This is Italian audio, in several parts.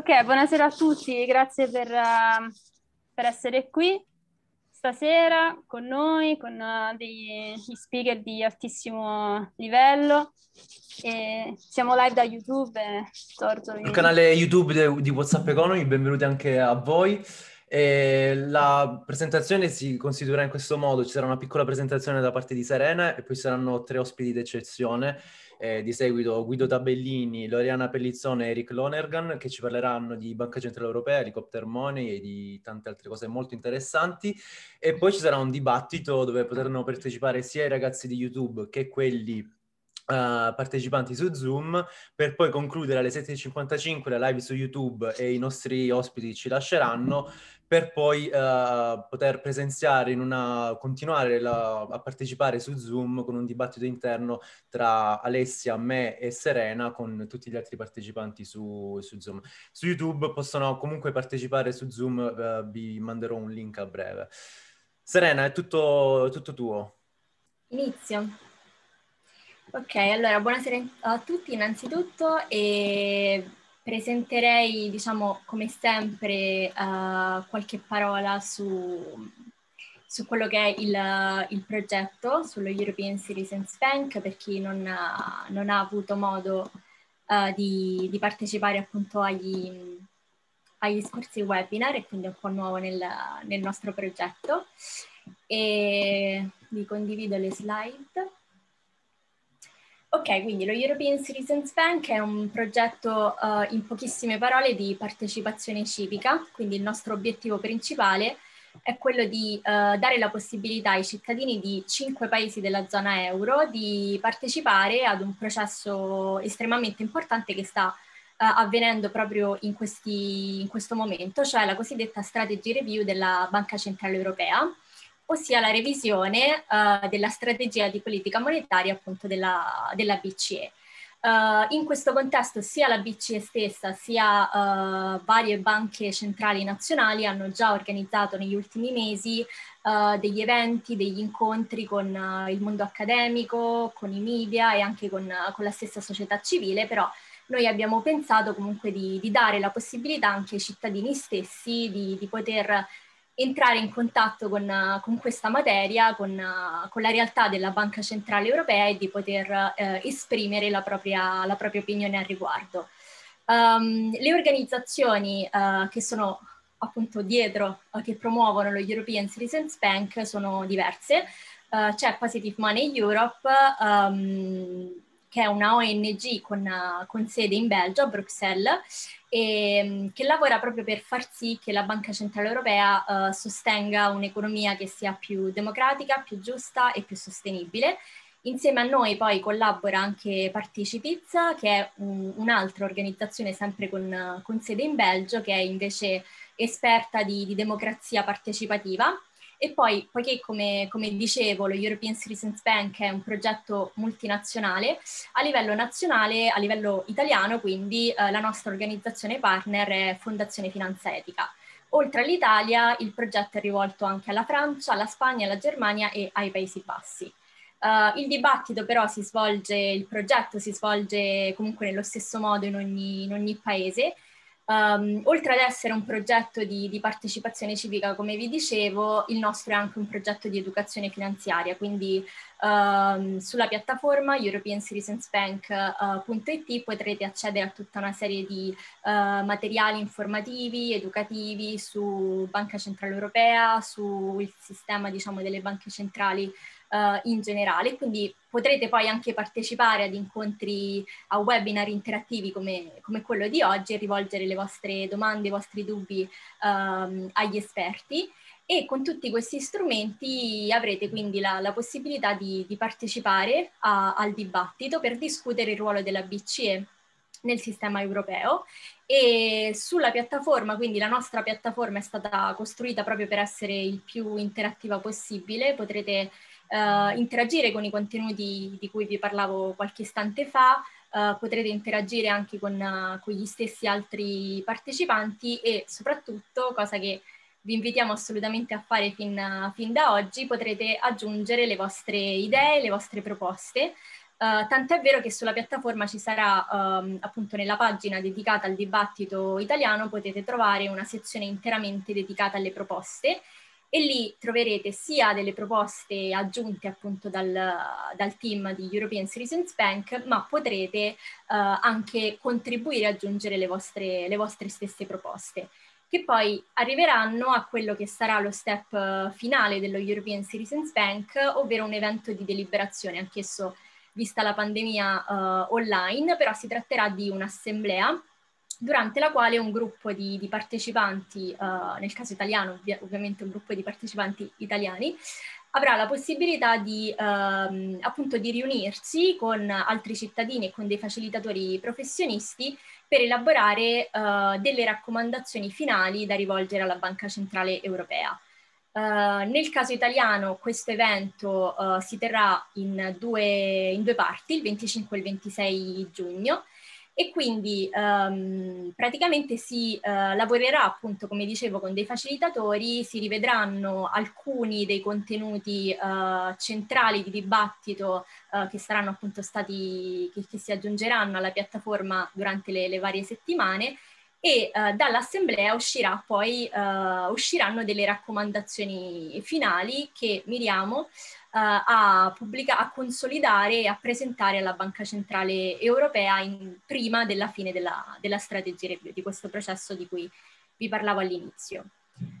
Ok, buonasera a tutti, grazie per, uh, per essere qui stasera con noi, con uh, degli speaker di altissimo livello. E siamo live da YouTube. Eh, Tortoli. Il canale YouTube de- di WhatsApp Economy, benvenuti anche a voi. E la presentazione si considera in questo modo, ci sarà una piccola presentazione da parte di Serena e poi saranno tre ospiti d'eccezione eh, di seguito Guido Tabellini, Loriana Pellizzone e Eric Lonergan che ci parleranno di Banca Centrale Europea, di Money e di tante altre cose molto interessanti e poi ci sarà un dibattito dove potranno partecipare sia i ragazzi di YouTube che quelli Uh, partecipanti su Zoom per poi concludere alle 7.55 la live su YouTube e i nostri ospiti ci lasceranno per poi uh, poter presenziare in una continuare la, a partecipare su Zoom con un dibattito interno tra Alessia, me e Serena con tutti gli altri partecipanti su, su Zoom. Su YouTube possono comunque partecipare su Zoom, uh, vi manderò un link a breve. Serena, è tutto, tutto tuo. Inizio. Ok, allora buonasera a tutti innanzitutto e presenterei, diciamo, come sempre uh, qualche parola su, su, quello che è il, il, progetto, sullo European Citizens Bank, per chi non ha, non ha avuto modo uh, di, di, partecipare appunto agli, agli scorsi webinar e quindi è un po' nuovo nel, nel nostro progetto. E vi condivido le slide. Ok, quindi lo European Citizens Bank è un progetto uh, in pochissime parole di partecipazione civica, quindi il nostro obiettivo principale è quello di uh, dare la possibilità ai cittadini di cinque paesi della zona euro di partecipare ad un processo estremamente importante che sta uh, avvenendo proprio in, questi, in questo momento, cioè la cosiddetta strategy review della Banca Centrale Europea ossia la revisione uh, della strategia di politica monetaria appunto della, della BCE. Uh, eh, in questo contesto sia la BCE stessa sia uh, varie banche centrali nazionali hanno già organizzato negli ultimi mesi uh, degli eventi, degli incontri con il mondo accademico, con i media e anche con, con, la stessa società civile, però noi abbiamo pensato comunque di, di dare la possibilità anche ai cittadini stessi di, di poter entrare in contatto con, con questa materia, con, con, la realtà della Banca Centrale Europea e di poter eh, esprimere la propria, la propria, opinione al riguardo. Um, le organizzazioni uh, che sono appunto dietro, uh, che promuovono lo European Citizens Bank sono diverse. Uh, c'è Positive Money Europe, um, che è una ONG con, con sede in Belgio, a Bruxelles, e, ehm, che lavora proprio per far sì che la Banca Centrale Europea eh, sostenga un'economia che sia più democratica, più giusta e più sostenibile. Insieme a noi poi collabora anche Participizza, che è un, un'altra organizzazione sempre con, con, sede in Belgio, che è invece esperta di, di democrazia partecipativa e poi, poiché come, come, dicevo lo European Citizens Bank è un progetto multinazionale, a livello nazionale, a livello italiano quindi, eh, la nostra organizzazione partner è Fondazione Finanza Etica. Oltre all'Italia, il progetto è rivolto anche alla Francia, alla Spagna, alla Germania e ai Paesi Bassi. Uh, il dibattito però si svolge, il progetto si svolge comunque nello stesso modo in ogni, in ogni paese Um, oltre ad essere un progetto di, di, partecipazione civica, come vi dicevo, il nostro è anche un progetto di educazione finanziaria, quindi um, sulla piattaforma europeancitizensbank.it potrete accedere a tutta una serie di uh, materiali informativi, educativi su Banca Centrale Europea, sul sistema diciamo, delle banche centrali uh, in generale, quindi potrete poi anche partecipare ad incontri, a webinar interattivi come, come quello di oggi e rivolgere le vostre domande, i vostri dubbi um, agli esperti e con tutti questi strumenti avrete quindi la, la possibilità di, di partecipare a, al dibattito per discutere il ruolo della BCE nel sistema europeo e sulla piattaforma, quindi la nostra piattaforma è stata costruita proprio per essere il più interattiva possibile, potrete eh, interagire con i contenuti di cui vi parlavo qualche istante fa, eh, potrete interagire anche con, uh, con, gli stessi altri partecipanti e soprattutto, cosa che vi invitiamo assolutamente a fare fin, uh, fin da oggi, potrete aggiungere le vostre idee, le vostre proposte. Uh, tant'è vero che sulla piattaforma ci sarà um, appunto nella pagina dedicata al dibattito italiano potete trovare una sezione interamente dedicata alle proposte e lì troverete sia delle proposte aggiunte appunto dal, dal team di European Citizens Bank, ma potrete eh, anche contribuire a aggiungere le vostre, le vostre stesse proposte che poi arriveranno a quello che sarà lo step eh, finale dello European Citizens Bank, ovvero un evento di deliberazione, anch'esso vista la pandemia uh, online, però si tratterà di un'assemblea durante la quale un gruppo di, di partecipanti, uh, nel caso italiano ovvia, ovviamente un gruppo di partecipanti italiani, avrà la possibilità di, uh, appunto, di riunirsi con altri cittadini e con dei facilitatori professionisti per elaborare uh, delle raccomandazioni finali da rivolgere alla Banca Centrale Europea. Uh, nel caso italiano questo evento uh, si terrà in due, in due, parti, il 25 e il 26 giugno, e quindi ehm, praticamente si eh, lavorerà appunto, come dicevo, con dei facilitatori, si rivedranno alcuni dei contenuti eh, centrali di dibattito eh, che saranno appunto stati, che, che, si aggiungeranno alla piattaforma durante le, le varie settimane e eh, dall'assemblea uscirà poi, eh, usciranno delle raccomandazioni finali che miriamo eh, a, pubblica- a consolidare e a presentare alla Banca Centrale Europea in, prima della fine della, della strategy review, di questo processo di cui vi parlavo all'inizio.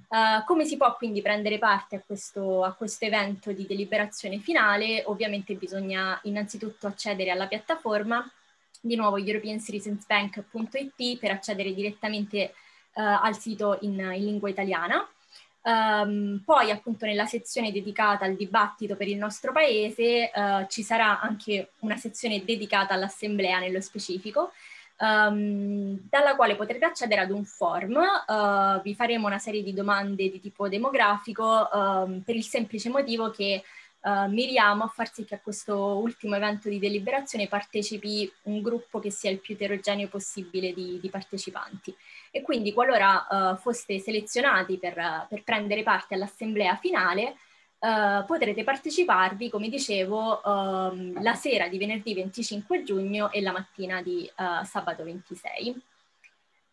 Uh, come si può quindi prendere parte a questo, a questo, evento di deliberazione finale? Ovviamente bisogna innanzitutto accedere alla piattaforma, di nuovo europeancitizensbank.it per accedere direttamente uh, al sito in, in lingua italiana Um, poi appunto nella sezione dedicata al dibattito per il nostro paese uh, ci sarà anche una sezione dedicata all'assemblea nello specifico, um, dalla quale potrete accedere ad un form. Uh, vi faremo una serie di domande di tipo demografico um, per il semplice motivo che uh, miriamo a far sì che a questo ultimo evento di deliberazione partecipi un gruppo che sia il più eterogeneo possibile di, di partecipanti. E quindi qualora uh, foste selezionati per, per prendere parte all'assemblea finale, Uh, potrete parteciparvi, come dicevo, um, la sera di venerdì 25 giugno e la mattina di uh, sabato 26.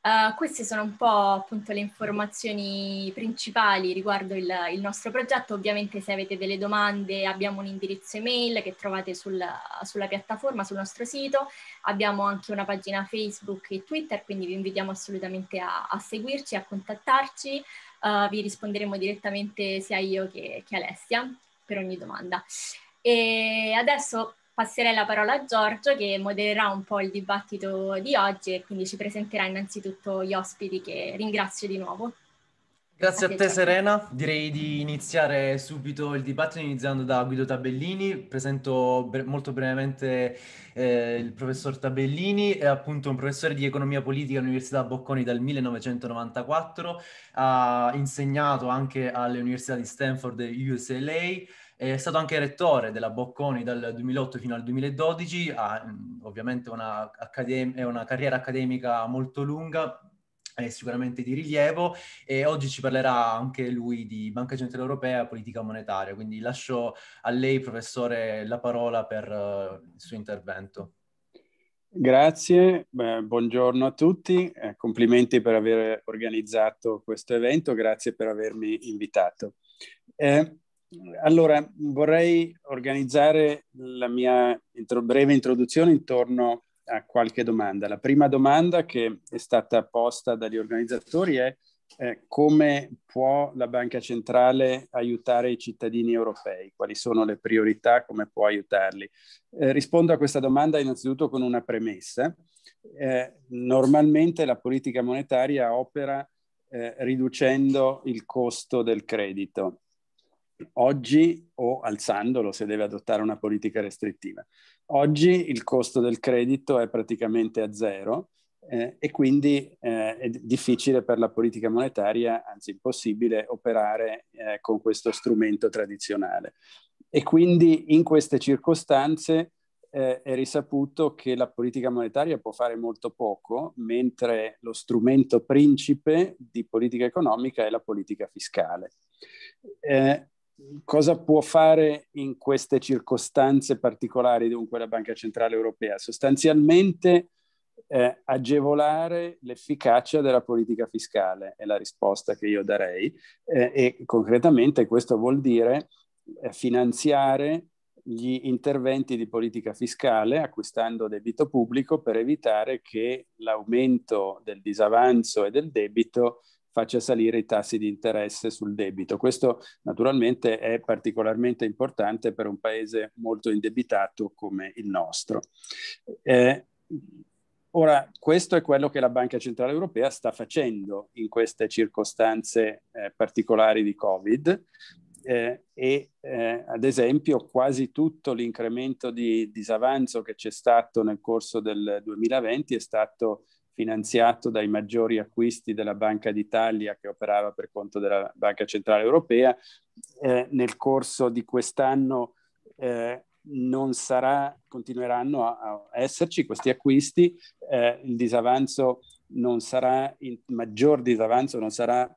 Eh, queste sono un po' appunto le informazioni principali riguardo il, il, nostro progetto. Ovviamente se avete delle domande abbiamo un indirizzo email che trovate sul, sulla piattaforma, sul nostro sito. Abbiamo anche una pagina Facebook e Twitter, quindi vi invitiamo assolutamente a, a seguirci, a contattarci. Uh, vi risponderemo direttamente sia io che, che Alessia per ogni domanda. E adesso passerei la parola a Giorgio che modererà un po' il dibattito di oggi e quindi ci presenterà innanzitutto gli ospiti che ringrazio di nuovo. Grazie a, te Serena, direi di iniziare subito il dibattito iniziando da Guido Tabellini, presento bre- molto brevemente eh, il professor Tabellini, è appunto un professore di economia politica all'Università Bocconi dal 1994, ha insegnato anche alle università di Stanford e USLA, è stato anche rettore della Bocconi dal 2008 fino al 2012, ha mm, ovviamente una, accadem- una carriera accademica molto lunga, sicuramente di rilievo e oggi ci parlerà anche lui di Banca Centrale Europea e politica monetaria, quindi lascio a lei, professore, la parola per uh, il suo intervento. Grazie, Beh, buongiorno a tutti, eh, complimenti per aver organizzato questo evento, grazie per avermi invitato. Eh, allora vorrei organizzare la mia intro, breve introduzione intorno a qualche domanda. La prima domanda che è stata posta dagli organizzatori è eh, come può la Banca Centrale aiutare i cittadini europei? Quali sono le priorità? Come può aiutarli? Eh, rispondo a questa domanda innanzitutto con una premessa. Eh, normalmente la politica monetaria opera eh, riducendo il costo del credito oggi o alzandolo se deve adottare una politica restrittiva. Oggi il costo del credito è praticamente a zero eh, e quindi eh, è difficile per la politica monetaria, anzi impossibile, operare eh, con questo strumento tradizionale. E quindi in queste circostanze eh, è risaputo che la politica monetaria può fare molto poco, mentre lo strumento principe di politica economica è la politica fiscale. Eh, cosa può fare in queste circostanze particolari dunque la Banca Centrale Europea? Sostanzialmente eh, agevolare l'efficacia della politica fiscale è la risposta che io darei eh, e concretamente questo vuol dire eh, finanziare gli interventi di politica fiscale acquistando debito pubblico per evitare che l'aumento del disavanzo e del debito faccia salire i tassi di interesse sul debito. Questo naturalmente è particolarmente importante per un paese molto indebitato come il nostro. Eh, ora, questo è quello che la Banca Centrale Europea sta facendo in queste circostanze eh, particolari di Covid. Eh, e eh, ad esempio quasi tutto l'incremento di disavanzo che c'è stato nel corso del 2020 è stato finanziato dai maggiori acquisti della Banca d'Italia che operava per conto della Banca Centrale Europea. Eh, nel corso di quest'anno eh, non sarà, continueranno a, a esserci questi acquisti, eh, il disavanzo non sarà, il maggior disavanzo non sarà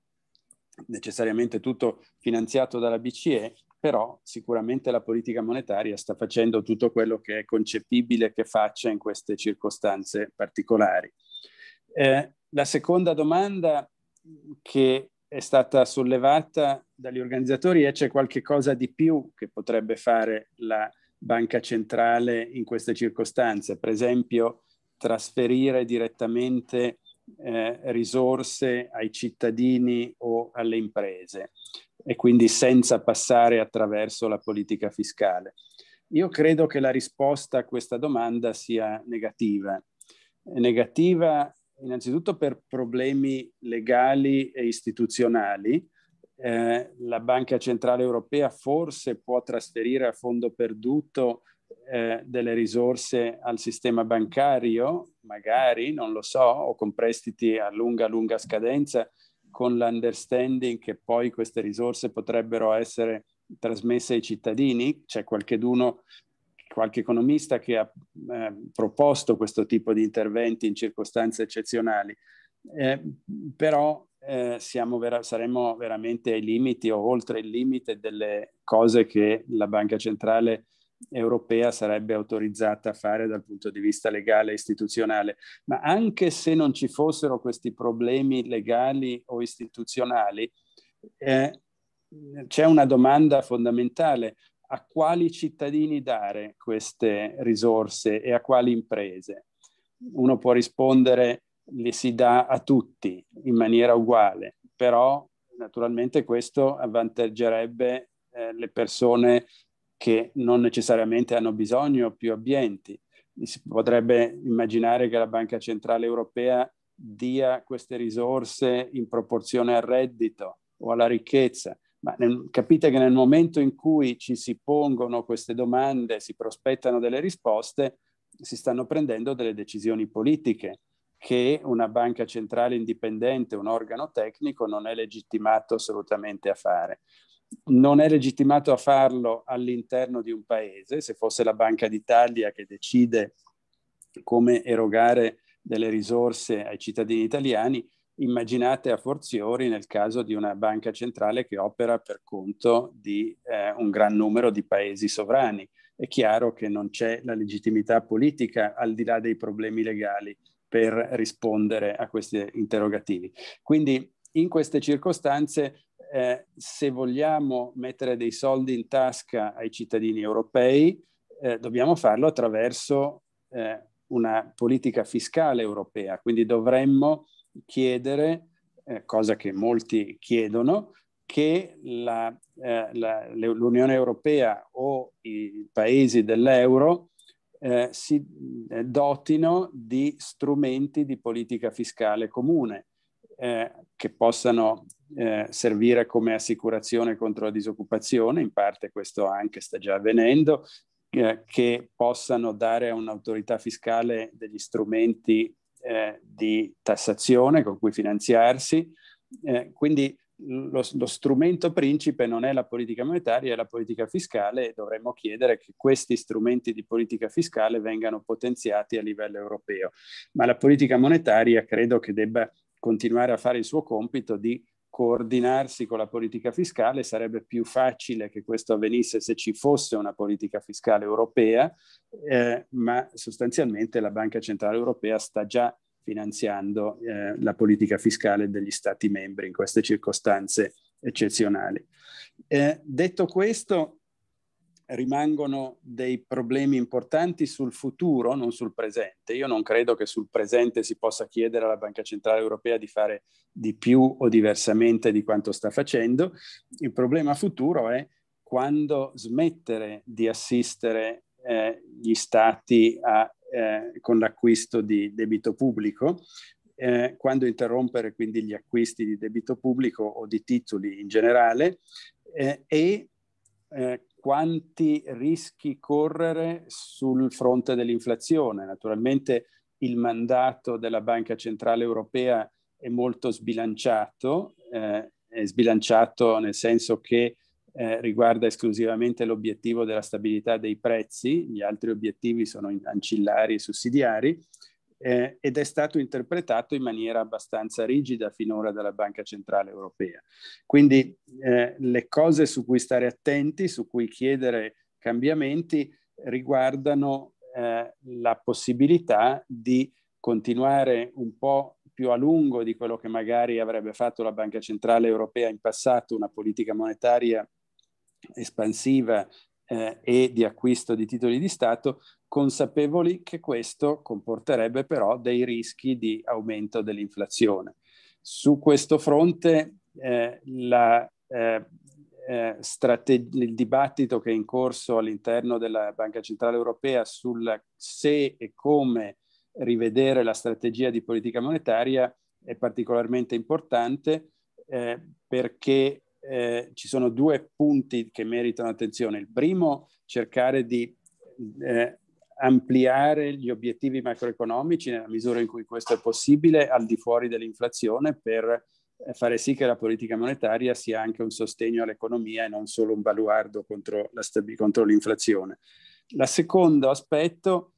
necessariamente tutto finanziato dalla BCE, però sicuramente la politica monetaria sta facendo tutto quello che è concepibile che faccia in queste circostanze particolari. Eh, la seconda domanda che è stata sollevata dagli organizzatori è c'è qualche cosa di più che potrebbe fare la banca centrale in queste circostanze, per esempio trasferire direttamente eh, risorse ai cittadini o alle imprese e quindi senza passare attraverso la politica fiscale. Io credo che la risposta a questa domanda sia negativa. Negativa innanzitutto per problemi legali e istituzionali. Eh, la Banca Centrale Europea forse può trasferire a fondo perduto eh, delle risorse al sistema bancario, magari, non lo so, o con prestiti a lunga, lunga scadenza, con l'understanding che poi queste risorse potrebbero essere trasmesse ai cittadini. C'è qualcheduno qualche economista che ha eh, proposto questo tipo di interventi in circostanze eccezionali, eh, però eh, vera- saremmo veramente ai limiti o oltre il limite delle cose che la Banca Centrale europea sarebbe autorizzata a fare dal punto di vista legale e istituzionale. Ma anche se non ci fossero questi problemi legali o istituzionali, eh, c'è una domanda fondamentale a quali cittadini dare queste risorse e a quali imprese. Uno può rispondere le si dà a tutti in maniera uguale, però naturalmente questo avvantaggerebbe eh, le persone che non necessariamente hanno bisogno più abbienti. Si potrebbe immaginare che la Banca Centrale Europea dia queste risorse in proporzione al reddito o alla ricchezza, ma nel, capite che nel momento in cui ci si pongono queste domande, si prospettano delle risposte, si stanno prendendo delle decisioni politiche che una banca centrale indipendente, un organo tecnico, non è legittimato assolutamente a fare. Non è legittimato a farlo all'interno di un paese, se fosse la Banca d'Italia che decide come erogare delle risorse ai cittadini italiani, immaginate a forziori nel caso di una banca centrale che opera per conto di eh, un gran numero di paesi sovrani. È chiaro che non c'è la legittimità politica al di là dei problemi legali per rispondere a questi interrogativi. Quindi in queste circostanze, eh, se vogliamo mettere dei soldi in tasca ai cittadini europei, eh, dobbiamo farlo attraverso eh, una politica fiscale europea, quindi dovremmo chiedere, eh, cosa che molti chiedono, che la, eh, la, l'Unione Europea o i paesi dell'euro eh, si eh, dotino di strumenti di politica fiscale comune eh, che possano eh, servire come assicurazione contro la disoccupazione, in parte questo anche sta già avvenendo, che possano dare a un'autorità fiscale degli strumenti eh, di tassazione con cui finanziarsi. Eh, quindi lo, lo, strumento principe non è la politica monetaria, è la politica fiscale e dovremmo chiedere che questi strumenti di politica fiscale vengano potenziati a livello europeo. Ma la politica monetaria credo che debba continuare a fare il suo compito di coordinarsi con la politica fiscale, sarebbe più facile che questo avvenisse se ci fosse una politica fiscale europea, eh, ma sostanzialmente la Banca Centrale Europea sta già finanziando eh, la politica fiscale degli Stati membri in queste circostanze eccezionali. Eh, detto questo, rimangono dei problemi importanti sul futuro, non sul presente. Io non credo che sul presente si possa chiedere alla Banca Centrale Europea di fare di più o diversamente di quanto sta facendo. Il problema futuro è quando smettere di assistere eh, gli stati a, eh, con l'acquisto di debito pubblico, eh, quando interrompere quindi gli acquisti di debito pubblico o di titoli in generale eh, e eh, quanti rischi correre sul fronte dell'inflazione. Naturalmente il mandato della Banca Centrale Europea è molto sbilanciato, eh, è sbilanciato nel senso che eh, riguarda esclusivamente l'obiettivo della stabilità dei prezzi, gli altri obiettivi sono ancillari e sussidiari, eh, ed è stato interpretato in maniera abbastanza rigida finora dalla Banca Centrale Europea. Quindi eh, le cose su cui stare attenti, su cui chiedere cambiamenti, riguardano eh, la possibilità di continuare un po' più a lungo di quello che magari avrebbe fatto la Banca Centrale Europea in passato, una politica monetaria espansiva eh, e di acquisto di titoli di Stato, consapevoli che questo comporterebbe però dei rischi di aumento dell'inflazione. Su questo fronte eh, la, eh, eh Strate- il dibattito che è in corso all'interno della Banca Centrale Europea sul se e come rivedere la strategia di politica monetaria è particolarmente importante eh, perché eh, ci sono due punti che meritano attenzione. Il primo, cercare di eh, ampliare gli obiettivi macroeconomici nella misura in cui questo è possibile al di fuori dell'inflazione per eh, fare sì che la politica monetaria sia anche un sostegno all'economia e non solo un baluardo contro, la, contro l'inflazione. La secondo aspetto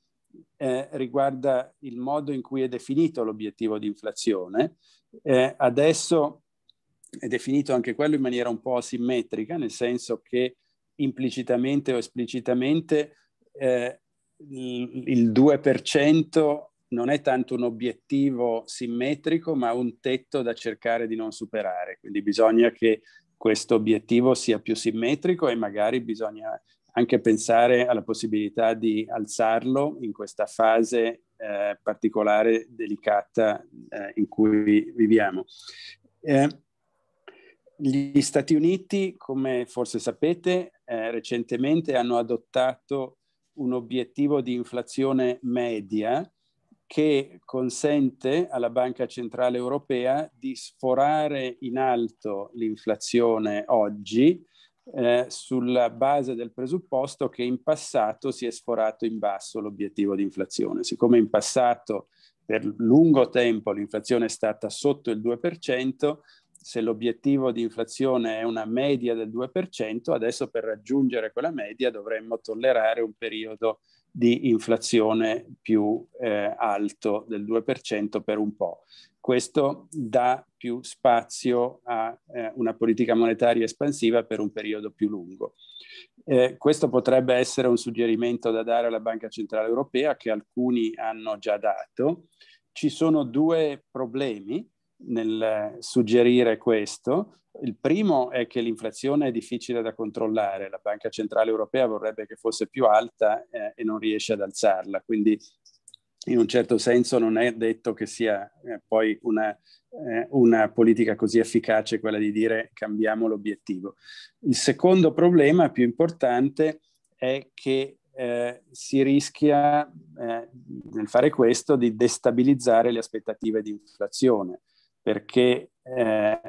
eh, riguarda il modo in cui è definito l'obiettivo di inflazione. Eh, adesso è definito anche quello in maniera un po' asimmetrica, nel senso che implicitamente o esplicitamente eh, il, il 2% non è tanto un obiettivo simmetrico, ma un tetto da cercare di non superare. Quindi bisogna che questo obiettivo sia più simmetrico e magari bisogna anche pensare alla possibilità di alzarlo in questa fase eh, particolare, delicata eh, in cui viviamo. Eh, gli Stati Uniti, come forse sapete, eh, recentemente hanno adottato un obiettivo di inflazione media che consente alla Banca Centrale Europea di sforare in alto l'inflazione oggi eh, sulla base del presupposto che in passato si è sforato in basso l'obiettivo di inflazione. Siccome in passato per lungo tempo l'inflazione è stata sotto il 2%, se l'obiettivo di inflazione è una media del 2%, adesso per raggiungere quella media dovremmo tollerare un periodo di inflazione più eh, alto del 2% per un po'. Questo dà più spazio a eh, una politica monetaria espansiva per un periodo più lungo. Eh, questo potrebbe essere un suggerimento da dare alla Banca Centrale Europea che alcuni hanno già dato. Ci sono due problemi nel suggerire questo. Il primo è che l'inflazione è difficile da controllare, la Banca Centrale Europea vorrebbe che fosse più alta eh, e non riesce ad alzarla, quindi in un certo senso non è detto che sia eh, poi una, eh, una, politica così efficace quella di dire cambiamo l'obiettivo. Il secondo problema più importante è che eh, si rischia eh, nel fare questo di destabilizzare le aspettative di inflazione perché eh,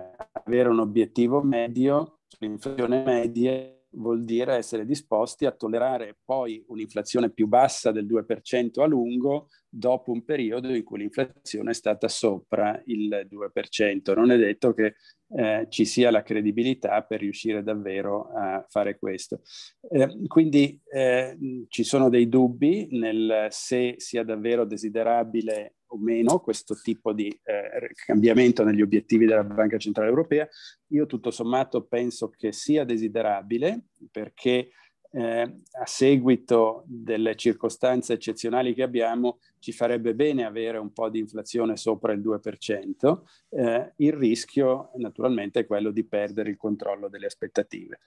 avere un obiettivo medio sull'inflazione media vuol dire essere disposti a tollerare poi un'inflazione più bassa del 2% a lungo dopo un periodo in cui l'inflazione è stata sopra il 2%. Non è detto che eh, ci sia la credibilità per riuscire davvero a fare questo. Eh, quindi eh, ci sono dei dubbi nel se sia davvero desiderabile o meno questo tipo di eh, cambiamento negli obiettivi della Banca Centrale Europea. Io tutto sommato penso che sia desiderabile perché eh, a seguito delle circostanze eccezionali che abbiamo, ci farebbe bene avere un po' di inflazione sopra il 2%, eh, il rischio naturalmente è quello di perdere il controllo delle aspettative.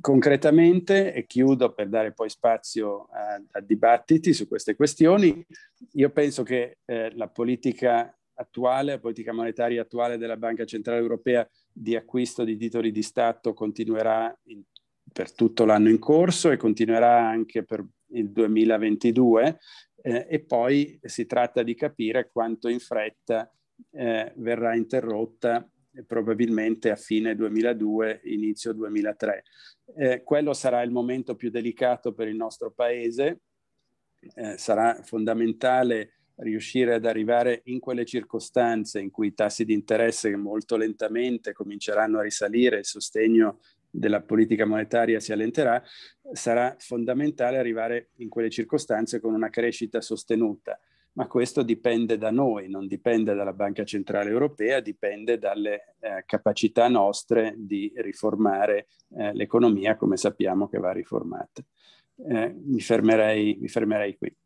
Concretamente, e chiudo per dare poi spazio a, a dibattiti su queste questioni, io penso che eh, la politica attuale, la politica monetaria attuale della Banca Centrale Europea di acquisto di titoli di Stato continuerà in per tutto l'anno in corso e continuerà anche per il 2022 eh, e poi si tratta di capire quanto in fretta eh, verrà interrotta eh, probabilmente a fine 2002, inizio 2003. Eh, quello sarà il momento più delicato per il nostro Paese, eh, sarà fondamentale riuscire ad arrivare in quelle circostanze in cui i tassi di interesse molto lentamente cominceranno a risalire, il sostegno della politica monetaria si allenterà, sarà fondamentale arrivare in quelle circostanze con una crescita sostenuta. Ma questo dipende da noi, non dipende dalla Banca Centrale Europea, dipende dalle eh, capacità nostre di riformare eh, l'economia come sappiamo che va riformata. Eh, mi, fermerei, mi fermerei qui.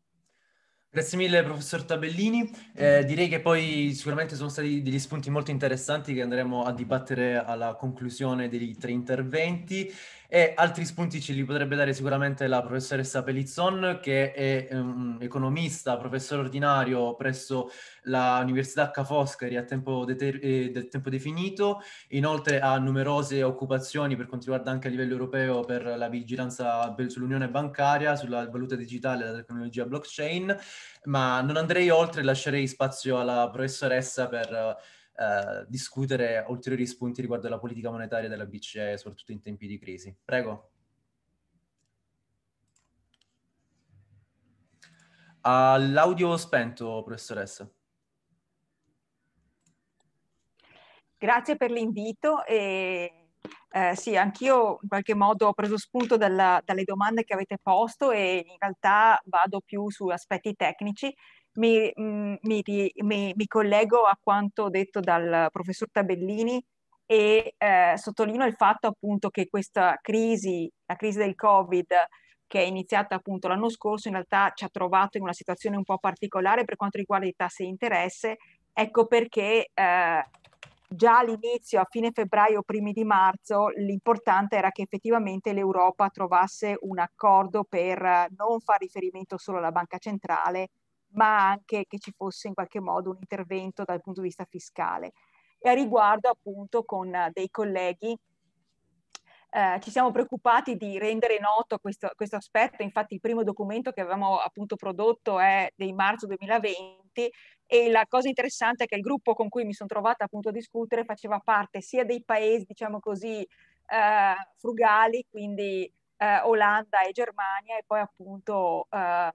Grazie mille professor Tabellini, eh, direi che poi sicuramente sono stati degli spunti molto interessanti che andremo a dibattere alla conclusione dei tre interventi e altri spunti ce li potrebbe dare sicuramente la professoressa Pelizzon, che è um, economista, professore ordinario presso l'Università Ca' Foscari a tempo, deter- eh, tempo definito, inoltre ha numerose occupazioni per quanto riguarda anche a livello europeo per la vigilanza sull'unione bancaria, sulla valuta digitale e la tecnologia blockchain, ma non andrei oltre, lascerei spazio alla professoressa per... Uh, eh, discutere ulteriori spunti riguardo alla politica monetaria della BCE, soprattutto in tempi di crisi. Prego. Ha l'audio spento, professoressa. Grazie per l'invito e eh, sì, anch'io in qualche modo ho preso spunto dalla, dalle domande che avete posto e in realtà vado più su aspetti tecnici mi, mm, mi, mi, mi, collego a quanto detto dal professor Tabellini e eh, sottolineo il fatto appunto che questa crisi, la crisi del Covid, che è iniziata appunto l'anno scorso, in realtà ci ha trovato in una situazione un po' particolare per quanto riguarda i tassi di interesse, ecco perché eh, già all'inizio, a fine febbraio, primi di marzo, l'importante era che effettivamente l'Europa trovasse un accordo per non fare riferimento solo alla banca centrale, ma anche che ci fosse in qualche modo un intervento dal punto di vista fiscale. E a riguardo appunto con eh, dei colleghi eh, ci siamo preoccupati di rendere noto questo, questo, aspetto, infatti il primo documento che avevamo appunto prodotto è del marzo 2020 e la cosa interessante è che il gruppo con cui mi sono trovata appunto a discutere faceva parte sia dei paesi diciamo così eh, frugali, quindi eh, Olanda e Germania e poi appunto eh,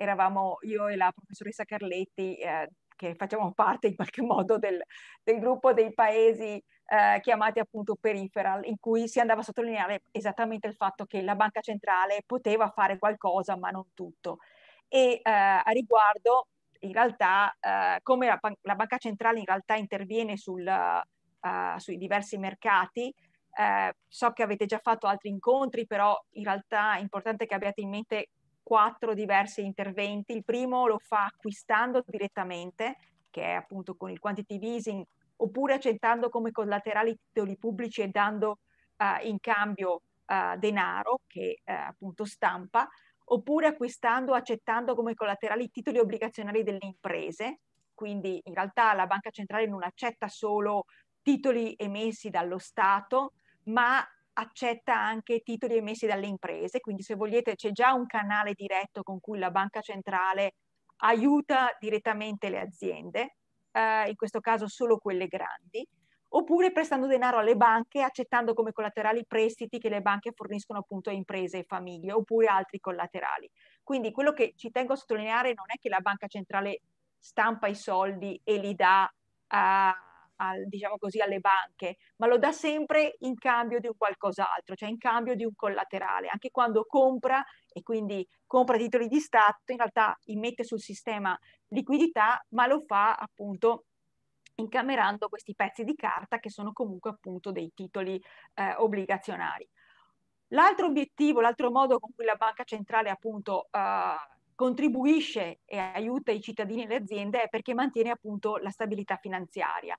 eravamo io e la professoressa Carletti, eh, che facciamo parte in qualche modo del, del gruppo dei paesi eh, chiamati appunto peripheral, in cui si andava a sottolineare esattamente il fatto che la banca centrale poteva fare qualcosa, ma non tutto. E eh, a riguardo, in realtà, eh, come la, la, banca centrale in realtà interviene sul, uh, sui diversi mercati, eh, so che avete già fatto altri incontri, però in realtà è importante che abbiate in mente quattro diversi interventi. Il primo lo fa acquistando direttamente, che è appunto con il quantitative easing, oppure accettando come collaterali titoli pubblici e dando uh, in cambio uh, denaro che uh, appunto stampa, oppure acquistando, accettando come collaterali titoli obbligazionali delle imprese. Quindi in realtà la banca centrale non accetta solo titoli emessi dallo Stato, ma accetta anche titoli emessi dalle imprese, quindi se volete c'è già un canale diretto con cui la banca centrale aiuta direttamente le aziende, eh, in questo caso solo quelle grandi, oppure prestando denaro alle banche, accettando come collaterali prestiti che le banche forniscono appunto a imprese e famiglie, oppure altri collaterali. Quindi quello che ci tengo a sottolineare non è che la banca centrale stampa i soldi e li dà a al, diciamo così, alle banche, ma lo dà sempre in cambio di un qualcos'altro, cioè in cambio di un collaterale. Anche quando compra e quindi compra titoli di Stato, in realtà immette sul sistema liquidità, ma lo fa appunto incamerando questi pezzi di carta che sono comunque appunto dei titoli eh, obbligazionari. L'altro obiettivo, l'altro modo con cui la banca centrale appunto eh, contribuisce e aiuta i cittadini e le aziende è perché mantiene appunto la stabilità finanziaria.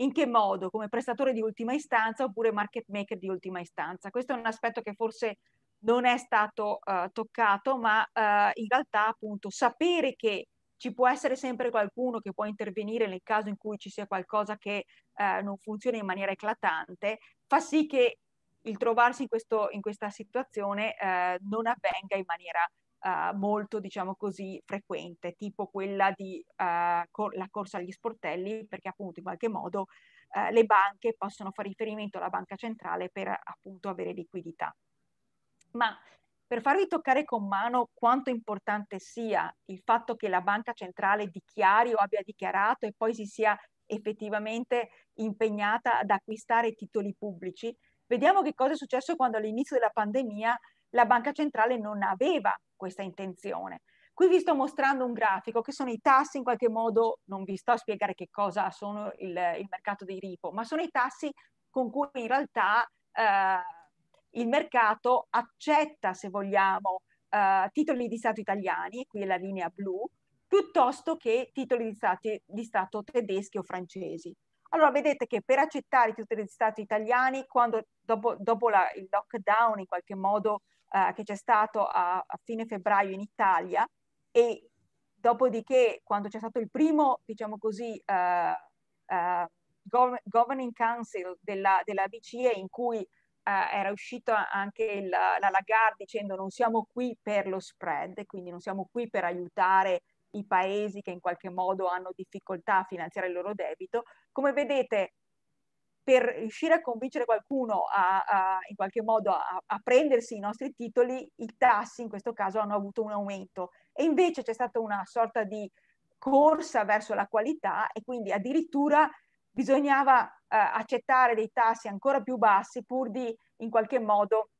In che modo? Come prestatore di ultima istanza oppure market maker di ultima istanza? Questo è un aspetto che forse non è stato uh, toccato, ma uh, in realtà appunto sapere che ci può essere sempre qualcuno che può intervenire nel caso in cui ci sia qualcosa che uh, non funziona in maniera eclatante, fa sì che il trovarsi in, questo, in questa situazione non avvenga in maniera uh, molto, diciamo così, frequente, tipo quella di uh, cor- la corsa agli sportelli, perché appunto in qualche modo uh, le banche possono fare riferimento alla banca centrale per appunto avere liquidità. Ma per farvi toccare con mano quanto importante sia il fatto che la banca centrale dichiari o abbia dichiarato e poi si sia effettivamente impegnata ad acquistare titoli pubblici, vediamo che cosa è successo quando all'inizio della pandemia la banca centrale non aveva questa intenzione. Qui vi sto mostrando un grafico che sono i tassi in qualche modo, non vi sto a spiegare che cosa sono il, il mercato dei ripo, ma sono i tassi con cui in realtà eh, il mercato accetta, se vogliamo, eh, titoli di Stato italiani, qui è la linea blu, piuttosto che titoli di, stati, di Stato tedeschi o francesi. Allora vedete che per accettare i titoli di Stato italiani, quando dopo, dopo la, il lockdown in qualche modo eh, che c'è stato a, a, fine febbraio in Italia e dopodiché quando c'è stato il primo, diciamo così, eh, eh Gov- Governing Council della, della, BCE in cui eh, era uscita anche il, la Lagarde dicendo non siamo qui per lo spread, quindi non siamo qui per aiutare i paesi che in qualche modo hanno difficoltà a finanziare il loro debito. Come vedete, per riuscire a convincere qualcuno a, a in qualche modo a, a, prendersi i nostri titoli, i tassi in questo caso hanno avuto un aumento e invece c'è stata una sorta di corsa verso la qualità e quindi addirittura bisognava eh, accettare dei tassi ancora più bassi pur di in qualche modo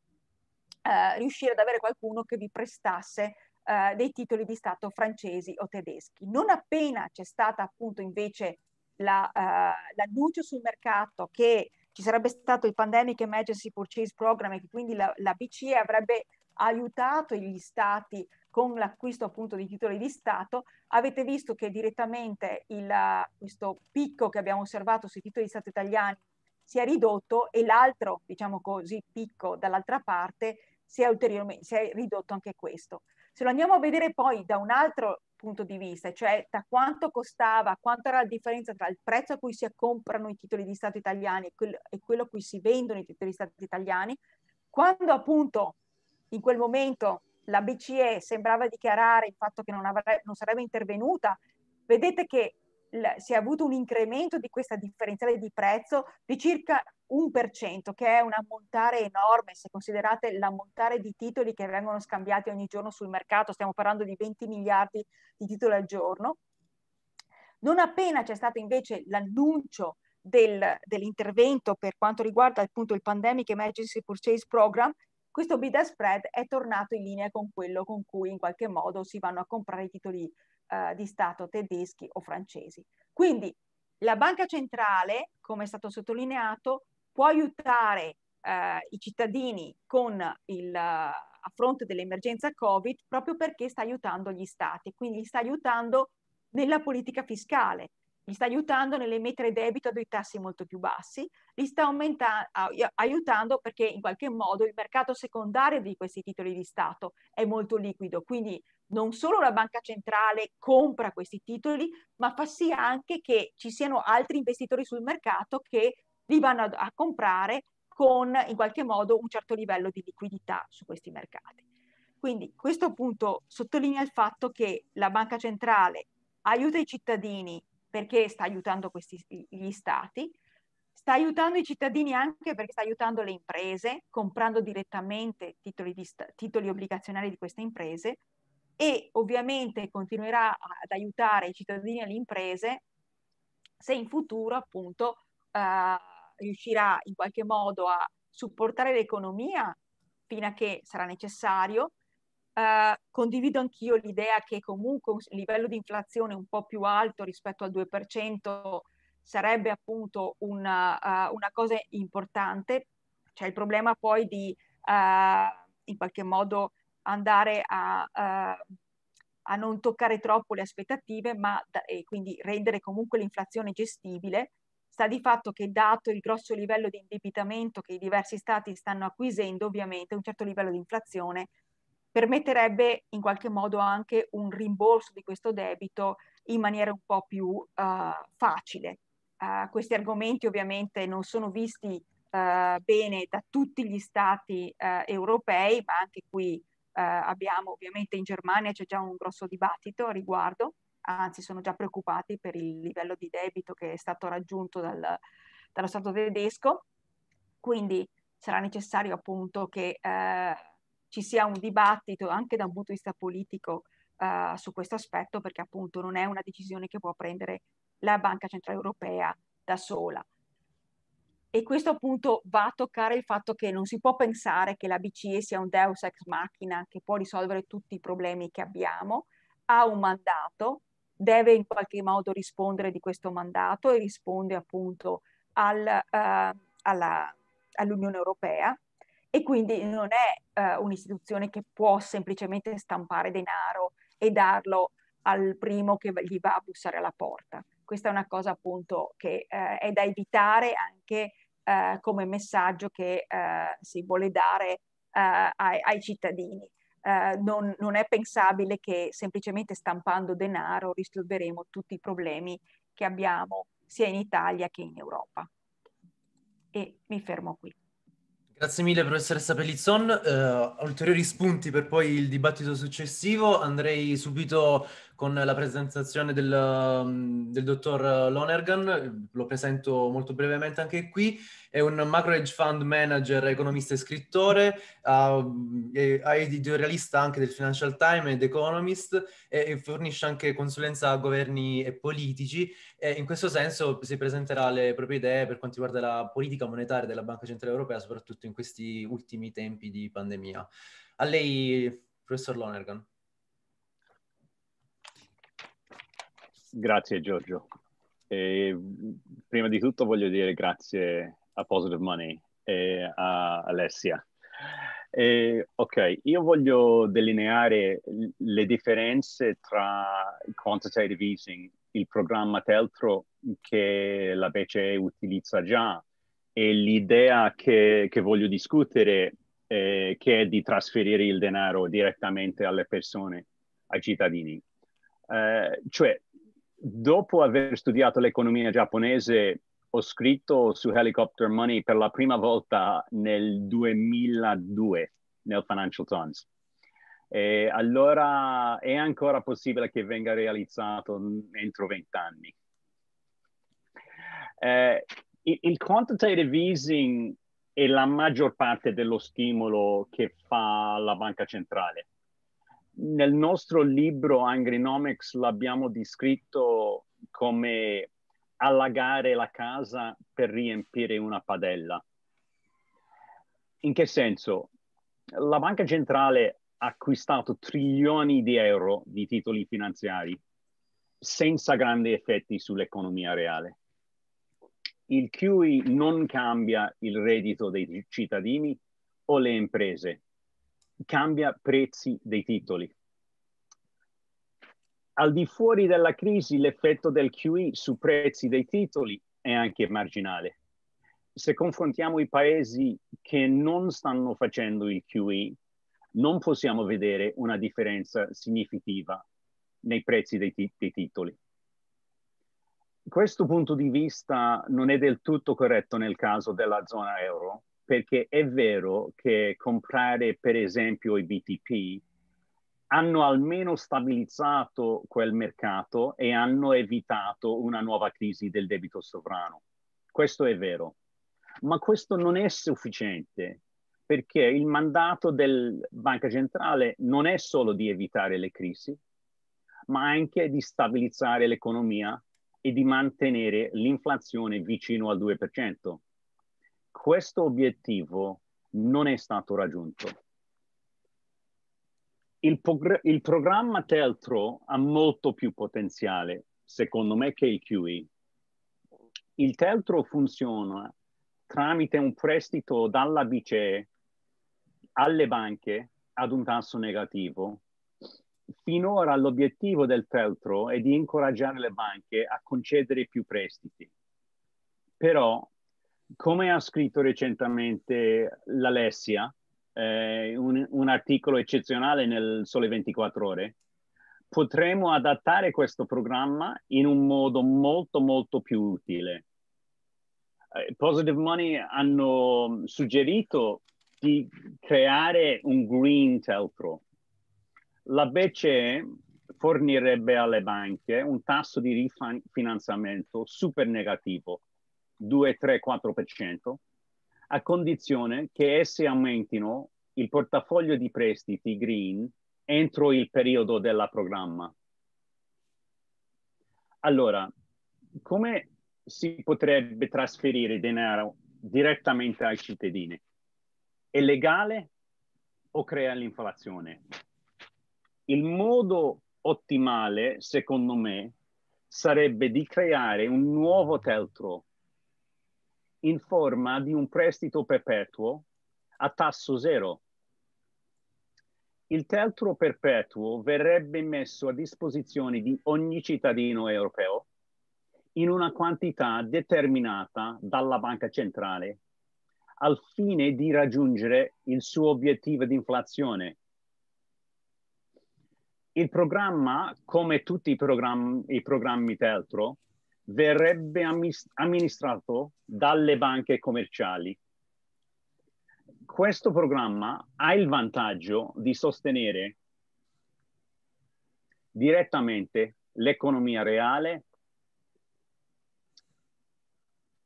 eh, riuscire ad avere qualcuno che vi prestasse eh, dei titoli di Stato francesi o tedeschi. Non appena c'è stata appunto invece la, uh, l'annuncio sul mercato che ci sarebbe stato il Pandemic Emergency Purchase Program e che quindi la, la BCE avrebbe aiutato gli stati con l'acquisto appunto di titoli di Stato, avete visto che direttamente il, questo picco che abbiamo osservato sui titoli di Stato italiani si è ridotto e l'altro, diciamo così, picco dall'altra parte si è, ulteriormente, si è ridotto anche questo. Se lo andiamo a vedere poi da un altro punto di vista, cioè da quanto costava, quanto era la differenza tra il prezzo a cui si comprano i titoli di Stato italiani e, quel, e quello a cui si vendono i titoli di Stato italiani, quando appunto in quel momento la BCE sembrava dichiarare il fatto che non, avrebbe, non sarebbe intervenuta, vedete che si è avuto un incremento di questa differenziale di prezzo di circa un per cento, che è un ammontare enorme se considerate l'ammontare di titoli che vengono scambiati ogni giorno sul mercato, stiamo parlando di 20 miliardi di titoli al giorno. Non appena c'è stato invece l'annuncio del, dell'intervento per quanto riguarda appunto il Pandemic Emergency Purchase Program, questo bid spread è tornato in linea con quello con cui in qualche modo si vanno a comprare i titoli eh, di Stato tedeschi o francesi. Quindi la banca centrale, come è stato sottolineato, può aiutare eh, i cittadini il, a fronte dell'emergenza Covid proprio perché sta aiutando gli stati, quindi li sta aiutando nella politica fiscale, li sta aiutando nell'emettere debito a dei tassi molto più bassi, li sta aumenta- aiutando perché in qualche modo il mercato secondario di questi titoli di Stato è molto liquido, quindi non solo la banca centrale compra questi titoli, ma fa sì anche che ci siano altri investitori sul mercato che li vanno a, a comprare con in qualche modo un certo livello di liquidità su questi mercati. Quindi questo appunto sottolinea il fatto che la banca centrale aiuta i cittadini perché sta aiutando questi, gli stati, sta aiutando i cittadini anche perché sta aiutando le imprese, comprando direttamente titoli, di, titoli obbligazionari di queste imprese, e ovviamente continuerà ad aiutare i cittadini e le imprese se in futuro appunto eh, riuscirà in qualche modo a supportare l'economia fino a che sarà necessario. Eh, condivido anch'io l'idea che comunque un livello di inflazione un po' più alto rispetto al 2% sarebbe appunto una, uh, eh, una cosa importante. C'è il problema poi di uh, in qualche modo andare a, uh, a, non toccare troppo le aspettative, ma e quindi rendere comunque l'inflazione gestibile, sta di fatto che dato il grosso livello di indebitamento che i diversi stati stanno acquisendo, ovviamente un certo livello di inflazione permetterebbe in qualche modo anche un rimborso di questo debito in maniera un po' più uh, facile. Uh, questi argomenti ovviamente non sono visti uh, bene da tutti gli stati europei, ma anche qui eh, abbiamo ovviamente in Germania c'è già un grosso dibattito a riguardo, anzi sono già preoccupati per il livello di debito che è stato raggiunto dal, dallo Stato tedesco, quindi sarà necessario appunto che eh, ci sia un dibattito anche da un punto di vista politico eh, su questo aspetto perché appunto non è una decisione che può prendere la Banca Centrale Europea da sola. E questo appunto va a toccare il fatto che non si può pensare che la BCE sia un deus ex machina che può risolvere tutti i problemi che abbiamo, ha un mandato, deve in qualche modo rispondere di questo mandato e risponde appunto al, uh, alla, all'Unione Europea e quindi non è uh, un'istituzione che può semplicemente stampare denaro e darlo al primo che gli va a bussare alla porta. Questa è una cosa appunto che eh, è da evitare anche eh, come messaggio che eh, si vuole dare eh, ai, ai, cittadini. Eh, non, non, è pensabile che semplicemente stampando denaro risolveremo tutti i problemi che abbiamo sia in Italia che in Europa. E mi fermo qui. Grazie mille professoressa Pellizzon. Uh, eh, ulteriori spunti per poi il dibattito successivo. Andrei subito con la presentazione del, um, del, dottor Lonergan, lo presento molto brevemente anche qui, è un macro hedge fund manager, economista e scrittore, uh, editorialista anche del Financial Times ed Economist e, e, fornisce anche consulenza a governi e politici e in questo senso si presenterà le proprie idee per quanto riguarda la politica monetaria della Banca Centrale Europea, soprattutto in questi ultimi tempi di pandemia. A lei, professor Lonergan. Grazie Giorgio. E prima di tutto voglio dire grazie a Positive Money e a Alessia. E, ok, io voglio delineare le differenze tra quantitative easing, il programma Teltro che la BCE utilizza già e l'idea che, che voglio discutere eh, che è di trasferire il denaro direttamente alle persone, ai cittadini. Eh, cioè, dopo aver studiato l'economia giapponese, ho scritto su Helicopter Money per la prima volta nel 2002 nel Financial Times. E allora è ancora possibile che venga realizzato entro vent'anni. Eh, il quantitative easing è la maggior parte dello stimolo che fa la banca centrale nel nostro libro Angrinomics l'abbiamo descritto come allagare la casa per riempire una padella. In che senso? La banca centrale ha acquistato trilioni di euro di titoli finanziari senza grandi effetti sull'economia reale. Il QE non cambia il reddito dei cittadini o le imprese, cambia prezzi dei titoli. Al di fuori della crisi l'effetto del QE su prezzi dei titoli è anche marginale. Se confrontiamo i paesi che non stanno facendo il QE, non possiamo vedere una differenza significativa nei prezzi dei, tit dei titoli. Questo punto di vista non è del tutto corretto nel caso della zona euro, perché è vero che comprare per esempio i BTP hanno almeno stabilizzato quel mercato e hanno evitato una nuova crisi del debito sovrano. Questo è vero, ma questo non è sufficiente perché il mandato della Banca Centrale non è solo di evitare le crisi, ma anche di stabilizzare l'economia e di mantenere l'inflazione vicino al 2% questo obiettivo non è stato raggiunto. Il, progr- il programma Teltro ha molto più potenziale, secondo me, che il QE. Il Teltro funziona tramite un prestito dalla BCE alle banche ad un tasso negativo. Finora l'obiettivo del Teltro è di incoraggiare le banche a concedere più prestiti, però come ha scritto recentemente l'Alessia, eh, un, un, articolo eccezionale nel Sole 24 Ore, potremo adattare questo programma in un modo molto, molto più utile. Eh, Positive Money hanno suggerito di creare un green teltro. La BCE fornirebbe alle banche un tasso di rifinanziamento super negativo 2, 3, 4%, a condizione che esse aumentino il portafoglio di prestiti green entro il periodo della programma. Allora, come si potrebbe trasferire denaro direttamente ai cittadini? È legale o crea l'inflazione? Il modo ottimale, secondo me, sarebbe di creare un nuovo teltro in forma di un prestito perpetuo a tasso zero. Il teatro perpetuo verrebbe messo a disposizione di ogni cittadino europeo in una quantità determinata dalla banca centrale al fine di raggiungere il suo obiettivo di inflazione. Il programma, come tutti i programmi, i programmi teatro, verrebbe amministrato dalle banche commerciali. Questo programma ha il vantaggio di sostenere direttamente l'economia reale.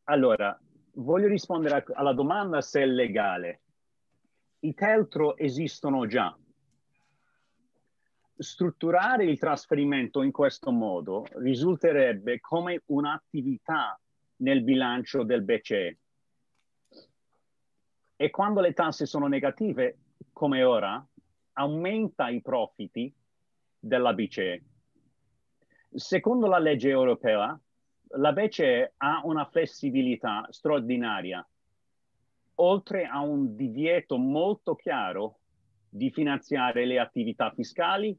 Allora, voglio rispondere alla domanda se è legale. I teltro esistono già, strutturare il trasferimento in questo modo risulterebbe come un'attività nel bilancio del BCE. E quando le tasse sono negative, come ora, aumenta i profitti della BCE. Secondo la legge europea, la BCE ha una flessibilità straordinaria, oltre a un divieto molto chiaro di finanziare le attività fiscali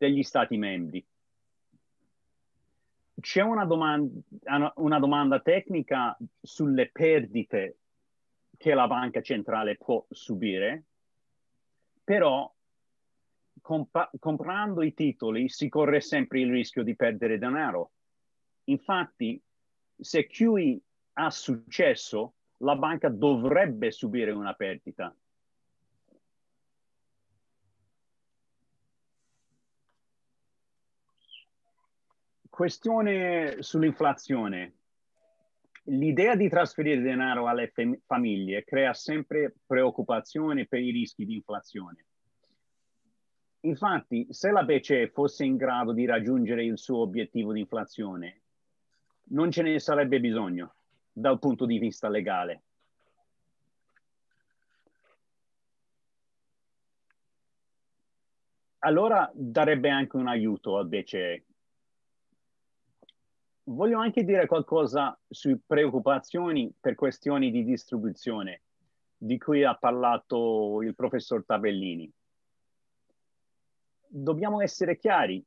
degli Stati membri. C'è una domanda, una domanda tecnica sulle perdite che la banca centrale può subire, però compa- comprando i titoli si corre sempre il rischio di perdere denaro. Infatti, se QE ha successo, la banca dovrebbe subire una perdita questione sull'inflazione. L'idea di trasferire denaro alle fem- famiglie crea sempre preoccupazione per i rischi di inflazione. Infatti, se la BCE fosse in grado di raggiungere il suo obiettivo di inflazione, non ce ne sarebbe bisogno dal punto di vista legale. Allora darebbe anche un aiuto al BCE voglio anche dire qualcosa su preoccupazioni per questioni di distribuzione di cui ha parlato il professor Tabellini. Dobbiamo essere chiari,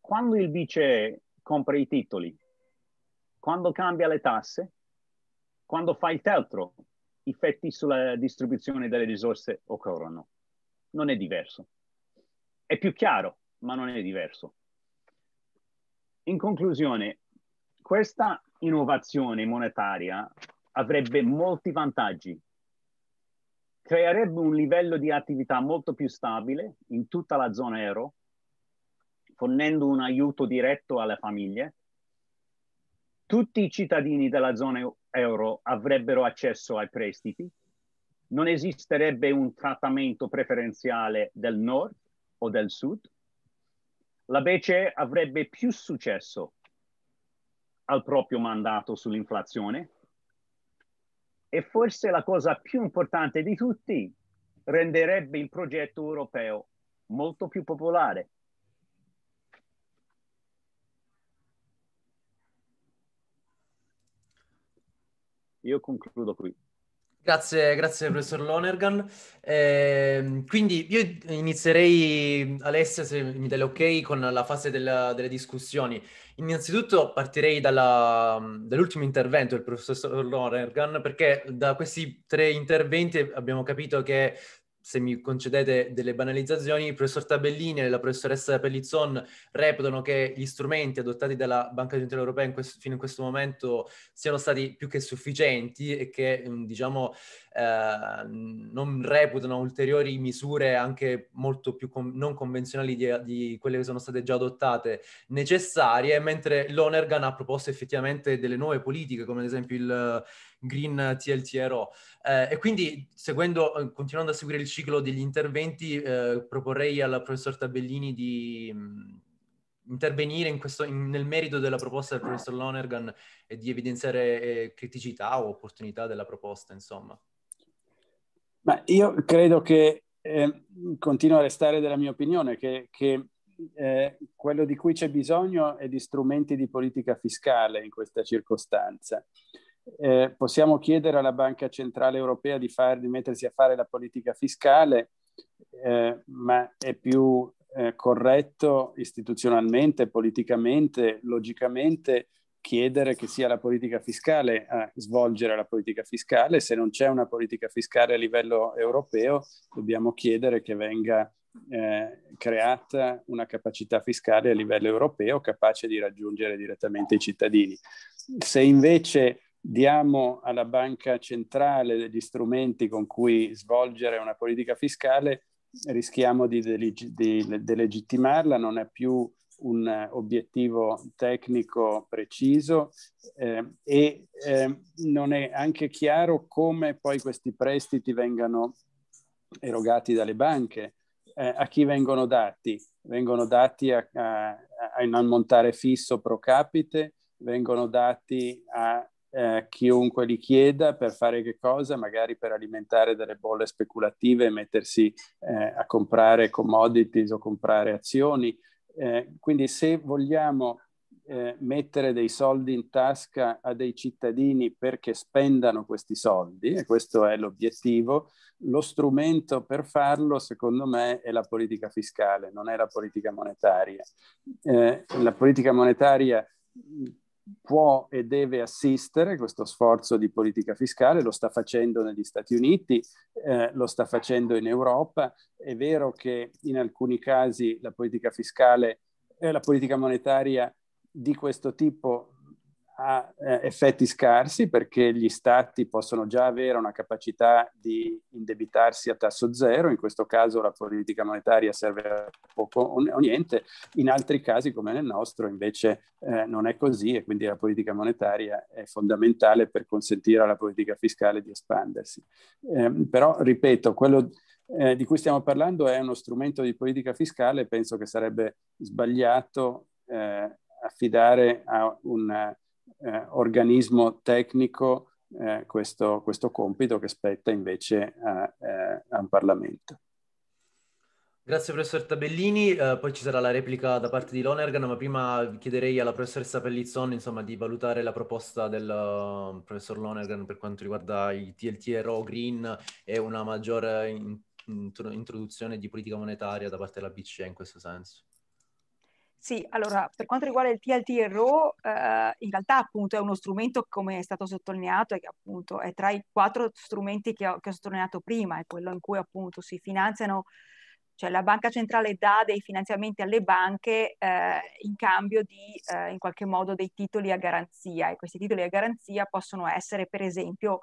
quando il vice compra i titoli, quando cambia le tasse, quando fa il teatro, i effetti sulla distribuzione delle risorse occorrono. Non è diverso. È più chiaro, ma non è diverso in conclusione, questa innovazione monetaria avrebbe molti vantaggi. Creerebbe un livello di attività molto più stabile in tutta la zona euro, fornendo un aiuto diretto alle famiglie. Tutti i cittadini della zona euro avrebbero accesso ai prestiti. Non esisterebbe un trattamento preferenziale del nord o del sud la BCE avrebbe più successo al proprio mandato sull'inflazione e forse la cosa più importante di tutti renderebbe il progetto europeo molto più popolare. Io concludo qui. Grazie, grazie professor Lonergan. Eh, quindi io inizierei, Alessia, se mi dai l'ok, con la fase della, delle discussioni. Innanzitutto partirei dalla, dall'ultimo intervento del professor Lonergan, perché da questi tre interventi abbiamo capito che se mi concedete delle banalizzazioni, il professor Tabellini e la professoressa Pellizzon reputano che gli strumenti adottati dalla Banca Centrale Europea in questo, fino a questo momento siano stati più che sufficienti e che, mm, diciamo, eh, non reputano ulteriori misure anche molto più con- non convenzionali di, di, quelle che sono state già adottate necessarie, mentre l'Onergan ha proposto effettivamente delle nuove politiche, come ad esempio il green TLTRO. Eh, e quindi, seguendo, eh, continuando a seguire il ciclo degli interventi, eh, proporrei al professor Tabellini di mh, mm, intervenire in questo, in, nel merito della proposta del professor Lonergan e di evidenziare eh, criticità o opportunità della proposta, insomma. Ma io credo che eh, continuo a restare della mia opinione che, che eh, quello di cui c'è bisogno è di strumenti di politica fiscale in questa circostanza. Eh, possiamo chiedere alla Banca Centrale Europea di, far, di mettersi a fare la politica fiscale, eh, ma è più eh, corretto istituzionalmente, politicamente, logicamente chiedere che sia la politica fiscale a svolgere la politica fiscale. Se non c'è una politica fiscale a livello europeo, dobbiamo chiedere che venga eh, creata una capacità fiscale a livello europeo capace di raggiungere direttamente i cittadini. Se invece diamo alla banca centrale degli strumenti con cui svolgere una politica fiscale, rischiamo di, deleg- di delegittimarla, non è più un obiettivo tecnico preciso eh, e eh, non è anche chiaro come poi questi prestiti vengano erogati dalle banche. Eh, a chi vengono dati? Vengono dati a, a, a un ammontare fisso pro capite, vengono dati a eh, chiunque li chieda per fare che cosa, magari per alimentare delle bolle speculative e mettersi eh, a comprare commodities o comprare azioni. Eh, quindi se vogliamo eh, mettere dei soldi in tasca a dei cittadini perché spendano questi soldi, e questo è l'obiettivo, lo strumento per farlo, secondo me, è la politica fiscale, non è la politica monetaria. Eh, la politica monetaria può e deve assistere questo sforzo di politica fiscale, lo sta facendo negli Stati Uniti, eh, lo sta facendo in Europa. È vero che in alcuni casi la politica fiscale e eh, la politica monetaria di questo tipo ha eh, effetti scarsi perché gli stati possono già avere una capacità di indebitarsi a tasso zero, in questo caso la politica monetaria serve a poco o niente, in altri casi come nel nostro invece eh, non è così e quindi la politica monetaria è fondamentale per consentire alla politica fiscale di espandersi. Eh, però, ripeto, quello eh, di cui stiamo parlando è uno strumento di politica fiscale, penso che sarebbe sbagliato eh, affidare a un eh, organismo tecnico eh, questo, questo, compito che spetta invece a, eh, a un Parlamento. Grazie professor Tabellini, uh, poi ci sarà la replica da parte di Lonergan, ma prima chiederei alla professoressa Pellizzon insomma, di valutare la proposta del uh, professor Lonergan per quanto riguarda i TLT e TLTRO green e una maggiore in, in, introduzione di politica monetaria da parte della BCE in questo senso. Sì, allora per quanto riguarda il TLT e il eh, in realtà appunto è uno strumento come è stato sottolineato e che appunto è tra i quattro strumenti che ho, che ho, sottolineato prima, è quello in cui appunto si finanziano, cioè la banca centrale dà dei finanziamenti alle banche eh, in cambio di eh, in qualche modo dei titoli a garanzia e questi titoli a garanzia possono essere per esempio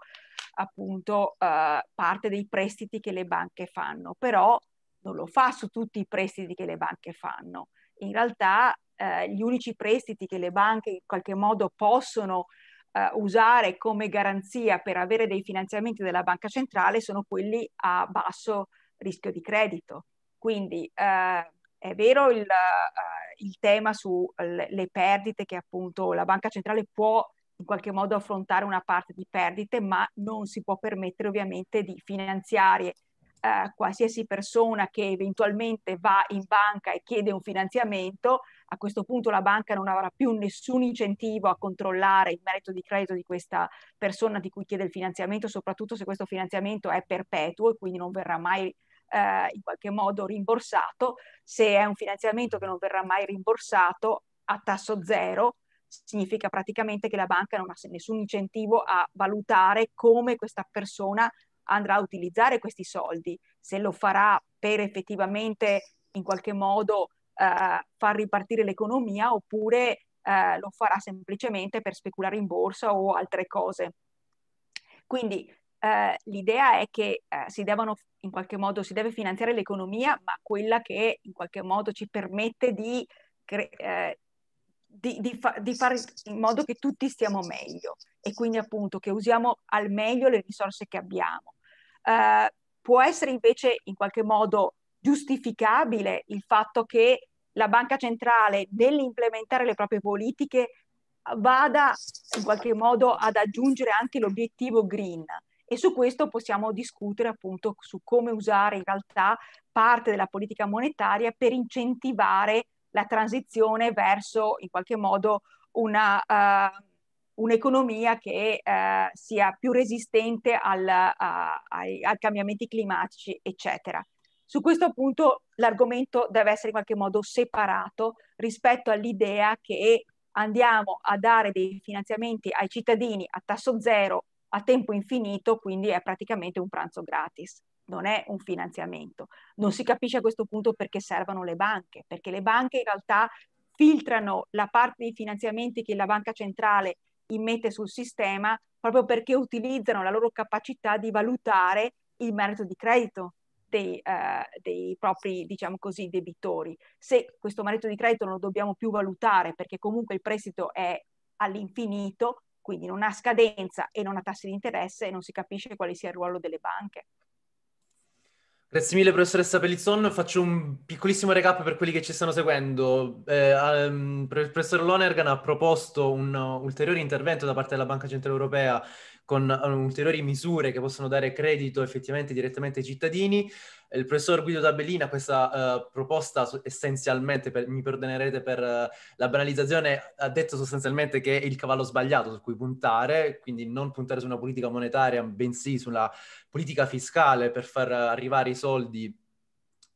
appunto eh, parte dei prestiti che le banche fanno, però non lo fa su tutti i prestiti che le banche fanno in realtà eh, gli unici prestiti che le banche in qualche modo possono eh, usare come garanzia per avere dei finanziamenti della banca centrale sono quelli a basso rischio di credito. Quindi eh, è vero il, eh, il tema sulle perdite che appunto la banca centrale può in qualche modo affrontare una parte di perdite, ma non si può permettere ovviamente di finanziare eh, qualsiasi persona che eventualmente va in banca e chiede un finanziamento, a questo punto la banca non avrà più nessun incentivo a controllare il merito di credito di questa persona di cui chiede il finanziamento, soprattutto se questo finanziamento è perpetuo e quindi non verrà mai eh, in qualche modo rimborsato. Se è un finanziamento che non verrà mai rimborsato a tasso zero, significa praticamente che la banca non ha nessun incentivo a valutare come questa persona andrà a utilizzare questi soldi, se lo farà per effettivamente in qualche modo eh, far ripartire l'economia oppure eh, lo farà semplicemente per speculare in borsa o altre cose. Quindi eh, l'idea è che eh, si devono in qualche modo si deve finanziare l'economia, ma quella che in qualche modo ci permette di, cre- eh, di, di, fa- di fare in modo che tutti stiamo meglio e quindi appunto che usiamo al meglio le risorse che abbiamo eh, può essere invece in qualche modo giustificabile il fatto che la banca centrale nell'implementare le proprie politiche vada in qualche modo ad aggiungere anche l'obiettivo green e su questo possiamo discutere appunto su come usare in realtà parte della politica monetaria per incentivare la transizione verso in qualche modo una, eh, un'economia che eh, sia più resistente al, a, ai, ai, cambiamenti climatici, eccetera. Su questo punto l'argomento deve essere in qualche modo separato rispetto all'idea che andiamo a dare dei finanziamenti ai cittadini a tasso zero a tempo infinito, quindi è praticamente un pranzo gratis, non è un finanziamento. Non si capisce a questo punto perché servono le banche, perché le banche in realtà filtrano la parte dei finanziamenti che la banca centrale immette sul sistema proprio perché utilizzano la loro capacità di valutare il merito di credito dei, eh, dei propri, diciamo così, debitori. Se questo merito di credito non lo dobbiamo più valutare perché comunque il prestito è all'infinito, quindi non ha scadenza e non ha tassi di interesse e non si capisce quale sia il ruolo delle banche. Grazie mille professoressa Pellizzon, faccio un piccolissimo recap per quelli che ci stanno seguendo. Eh, um, mm, il professor Lonergan ha proposto un ulteriore intervento da parte della Banca Centrale Europea con eh, ulteriori misure che possono dare credito effettivamente direttamente ai cittadini. Il professor Guido Tabellina questa uh, proposta essenzialmente, per, mi perdonerete per uh, la banalizzazione, ha detto sostanzialmente che è il cavallo sbagliato su cui puntare, quindi non puntare su una politica monetaria, bensì sulla politica fiscale per far arrivare i soldi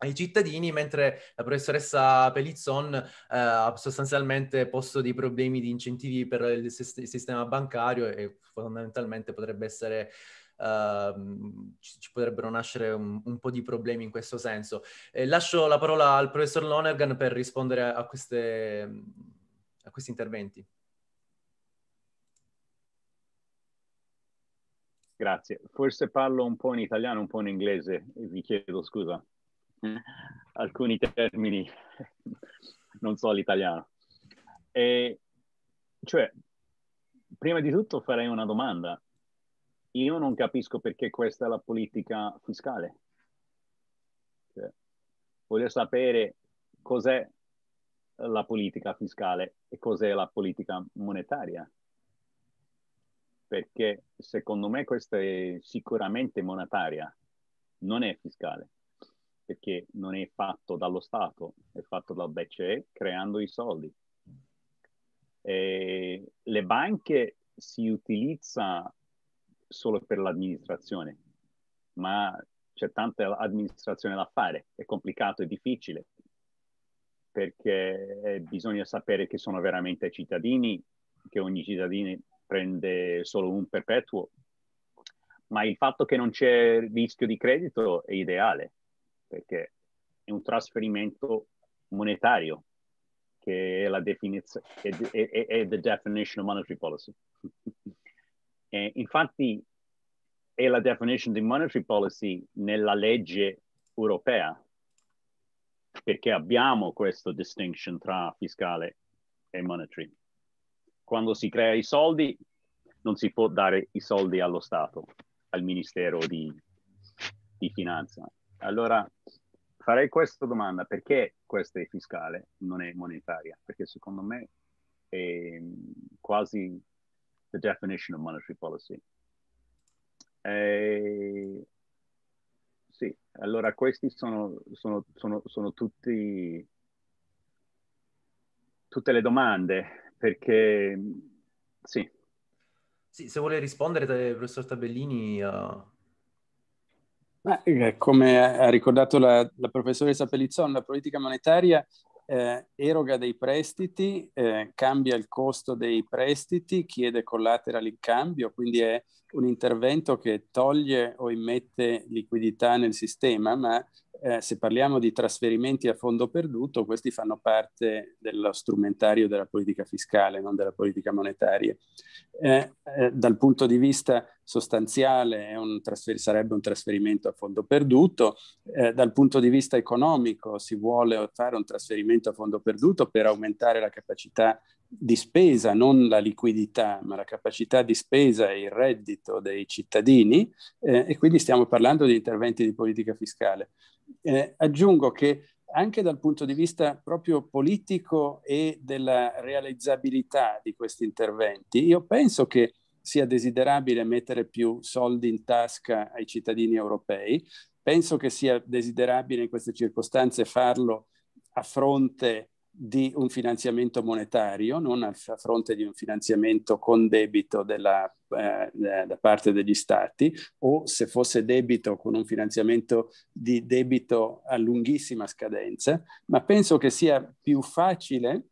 ai cittadini, mentre la professoressa Pelizzon eh, ha sostanzialmente posto dei problemi di incentivi per il, sist- sistema bancario e fondamentalmente potrebbe essere Uh, ci, ci, potrebbero nascere un, un, po' di problemi in questo senso. Eh, lascio la parola al professor Lonergan per rispondere a, a, queste, a questi interventi. Grazie. Forse parlo un po' in italiano, un po' in inglese, vi chiedo scusa. alcuni termini non so l'italiano. E cioè, prima di tutto farei una domanda. Io non capisco perché questa è la politica fiscale. Cioè, voglio sapere cos'è la politica fiscale e cos'è la politica monetaria. Perché secondo me questa è sicuramente monetaria, non è fiscale perché non è fatto dallo Stato, è fatto dal BCE creando i soldi. E le banche si utilizzano solo per l'amministrazione, ma c'è tanta amministrazione da fare, è complicato, è difficile, perché bisogna sapere che sono veramente cittadini, che ogni cittadino prende solo un perpetuo, ma il fatto che non c'è rischio di credito è ideale, perché è un trasferimento monetario che è la definizione, è, è, è, the definition of monetary policy. infatti è la definition di monetary policy nella legge europea, perché abbiamo questa distinction tra fiscale e monetary. Quando si crea i soldi, non si può dare i soldi allo Stato, al Ministero di, di Finanza. Allora, farei questa domanda, perché questa è fiscale, non è monetaria? Perché secondo me è mm, quasi the definition of monetary policy. E... Sì, allora questi sono, sono, sono, sono tutti, tutte le domande, perché mm, sì. sì se vuole rispondere, professor Tabellini, uh eh, come ha ricordato la, la professoressa Pellizzon, la politica monetaria eh, eroga dei prestiti, eh, cambia il costo dei prestiti, chiede collateral in cambio, quindi è un intervento che toglie o immette liquidità nel sistema, ma eh, se parliamo di trasferimenti a fondo perduto, questi fanno parte dello strumentario della politica fiscale, non della politica monetaria. Eh, eh, dal punto di vista sostanziale un sarebbe un trasferimento a fondo perduto. Eh, dal punto di vista economico si vuole fare un trasferimento a fondo perduto per aumentare la capacità di spesa, non la liquidità, ma la capacità di spesa e il reddito dei cittadini eh, e quindi stiamo parlando di interventi di politica fiscale. Eh, aggiungo che anche dal punto di vista proprio politico e della realizzabilità di questi interventi, io penso che sia desiderabile mettere più soldi in tasca ai cittadini europei. Penso che sia desiderabile in queste circostanze farlo a fronte di un finanziamento monetario, non a fronte di un finanziamento con debito della, eh, da parte degli stati o se fosse debito con un finanziamento di debito a lunghissima scadenza, ma penso che sia più facile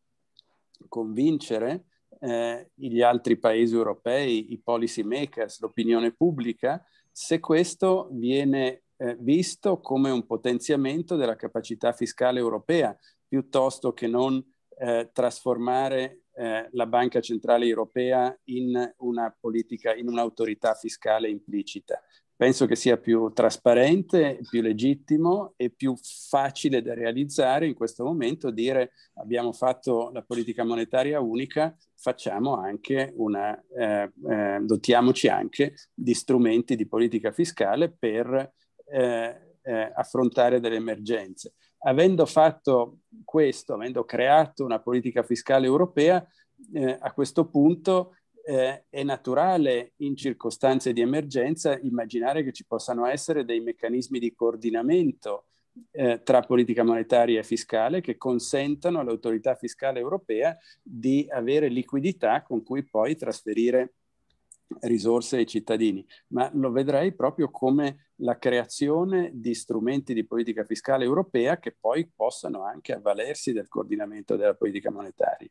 convincere eh, gli altri paesi europei, i policy makers, l'opinione pubblica, se questo viene eh, visto come un potenziamento della capacità fiscale europea, piuttosto che non eh, trasformare eh, la Banca Centrale Europea in una politica, in un'autorità fiscale implicita penso che sia più trasparente, più legittimo e più facile da realizzare in questo momento dire abbiamo fatto la politica monetaria unica, facciamo anche una, eh, eh, dotiamoci anche di strumenti di politica fiscale per eh, eh affrontare delle emergenze. Avendo fatto questo, avendo creato una politica fiscale europea, eh, a questo punto eh, è naturale in circostanze di emergenza immaginare che ci possano essere dei meccanismi di coordinamento eh, tra politica monetaria e fiscale che consentano all'autorità fiscale europea di avere liquidità con cui poi trasferire risorse ai cittadini, ma lo vedrei proprio come la creazione di strumenti di politica fiscale europea che poi possano anche avvalersi del coordinamento della politica monetaria.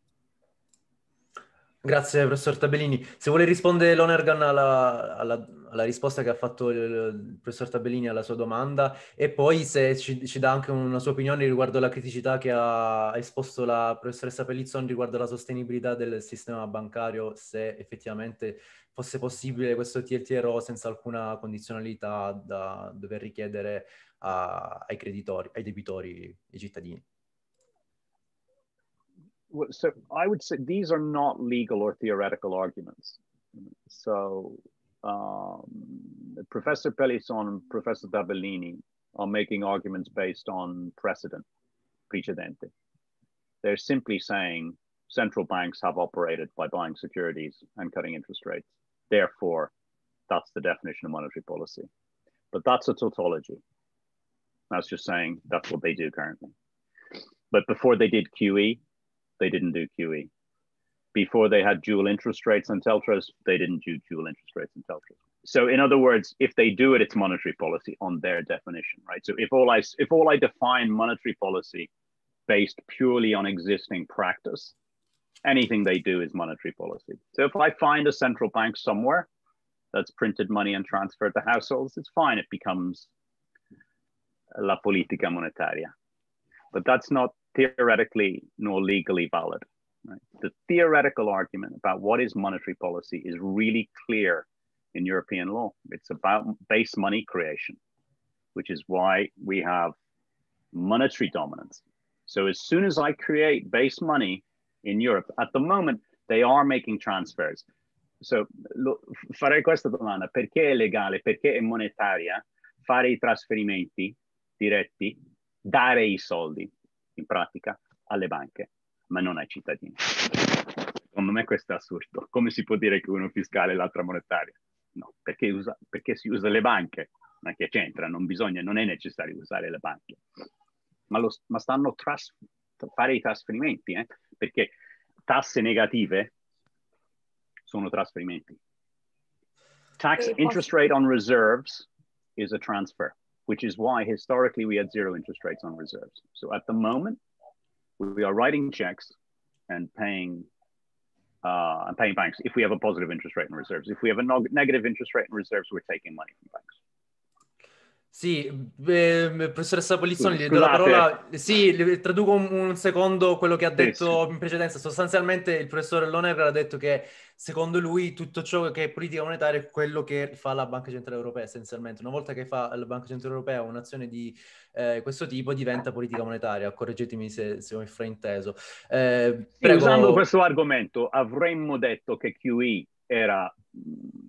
Grazie professor Tabellini. Se vuole rispondere l'Onergan alla, alla, alla, risposta che ha fatto il, il, professor Tabellini alla sua domanda e poi se ci, ci, dà anche una sua opinione riguardo alla criticità che ha esposto la professoressa Pellizzon riguardo alla sostenibilità del sistema bancario, se effettivamente fosse possibile questo TLTRO senza alcuna condizionalità da dover richiedere a, ai creditori, ai debitori, ai cittadini. so I would say these are not legal or theoretical arguments. So um, Professor Pelisson, and Professor Dabellini are making arguments based on precedent, precedente. They're simply saying central banks have operated by buying securities and cutting interest rates. Therefore, that's the definition of monetary policy. But that's a tautology. That's just saying that's what they do currently. But before they did QE, they didn't do QE. Before they had dual interest rates on Teltras, they didn't do dual interest rates on Teltras. So in other words, if they do it, it's monetary policy on their definition, right? So if all I if all I define monetary policy based purely on existing practice, anything they do is monetary policy. So if I find a central bank somewhere that's printed money and transferred to households, it's fine. It becomes la politica monetaria. But that's not theoretically nor legally valid. Right? The theoretical argument about what is monetary policy is really clear in European law. It's about base money creation, which is why we have monetary dominance. So as soon as I create base money in Europe, at the moment, they are making transfers. So fare questa domanda, perché è legale, perché è monetaria fare i trasferimenti diretti, dare i soldi? in pratica alle banche, ma non ai cittadini. Secondo me questo è assurdo. Come si può dire che uno è fiscale e l'altro monetario? No, perché, usa, perché si usa le banche, ma che c'entra? Non bisogna, non è necessario usare le banche. Ma, lo, ma stanno tras, fare i trasferimenti, eh? perché tasse negative sono trasferimenti. Tax interest rate on reserves is a transfer. which is why historically we had zero interest rates on reserves. So at the moment, we are writing checks and paying uh, and paying banks if we have a positive interest rate in reserves. If we have a no negative interest rate in reserves, we're taking money from banks. Sì, eh, professoressa Polizzoni, le do la parola. Sì, traduco un, un, secondo quello che ha detto sì, sì. in precedenza. Sostanzialmente il professor Loner ha detto che secondo lui tutto ciò che è politica monetaria è quello che fa la Banca Centrale Europea essenzialmente. Una volta che fa la Banca Centrale Europea un'azione di eh, questo tipo diventa politica monetaria. Correggetemi se, se ho frainteso. Eh, sì, usando questo argomento avremmo detto che QE era... Mm,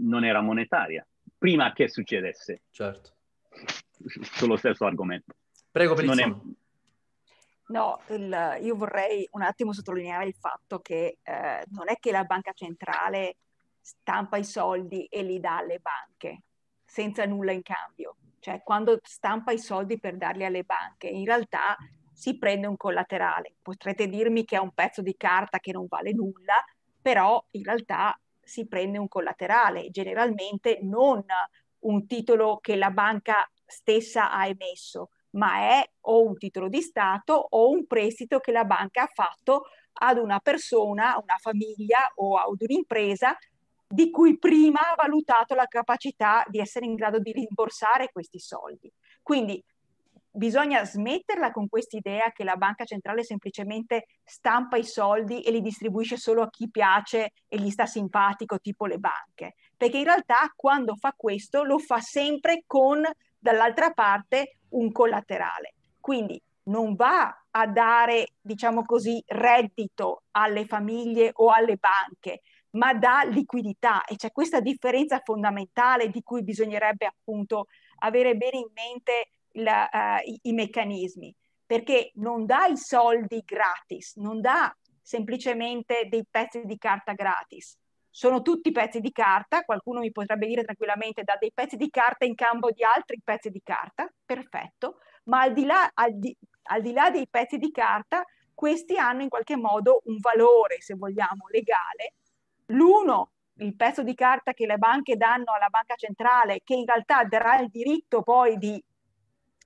non era monetaria prima che succedesse. Certo. Sullo stesso argomento. Prego, Pelizzo. È... No, il, io vorrei un attimo sottolineare il fatto che eh, non è che la banca centrale stampa i soldi e li dà alle banche senza nulla in cambio. Cioè, quando stampa i soldi per darli alle banche, in realtà si prende un collaterale. Potrete dirmi che è un pezzo di carta che non vale nulla, però in realtà si prende un collaterale, generalmente non un titolo che la banca stessa ha emesso, ma è o un titolo di Stato o un prestito che la banca ha fatto ad una persona, una famiglia o ad un'impresa di cui prima ha valutato la capacità di essere in grado di rimborsare questi soldi. Quindi bisogna smetterla con quest'idea che la banca centrale semplicemente stampa i soldi e li distribuisce solo a chi piace e gli sta simpatico, tipo le banche, perché in realtà quando fa questo lo fa sempre con dall'altra parte un collaterale. Quindi non va a dare, diciamo così, reddito alle famiglie o alle banche, ma dà liquidità e c'è questa differenza fondamentale di cui bisognerebbe appunto avere bene in mente la, uh, i, i meccanismi, perché non dà i soldi gratis, non dà semplicemente dei pezzi di carta gratis. Sono tutti pezzi di carta, qualcuno mi potrebbe dire tranquillamente da dei pezzi di carta in cambio di altri pezzi di carta, perfetto, ma al di là, al di, al di là dei pezzi di carta, questi hanno in qualche modo un valore, se vogliamo, legale. L'uno, il pezzo di carta che le banche danno alla banca centrale, che in realtà darà il diritto poi di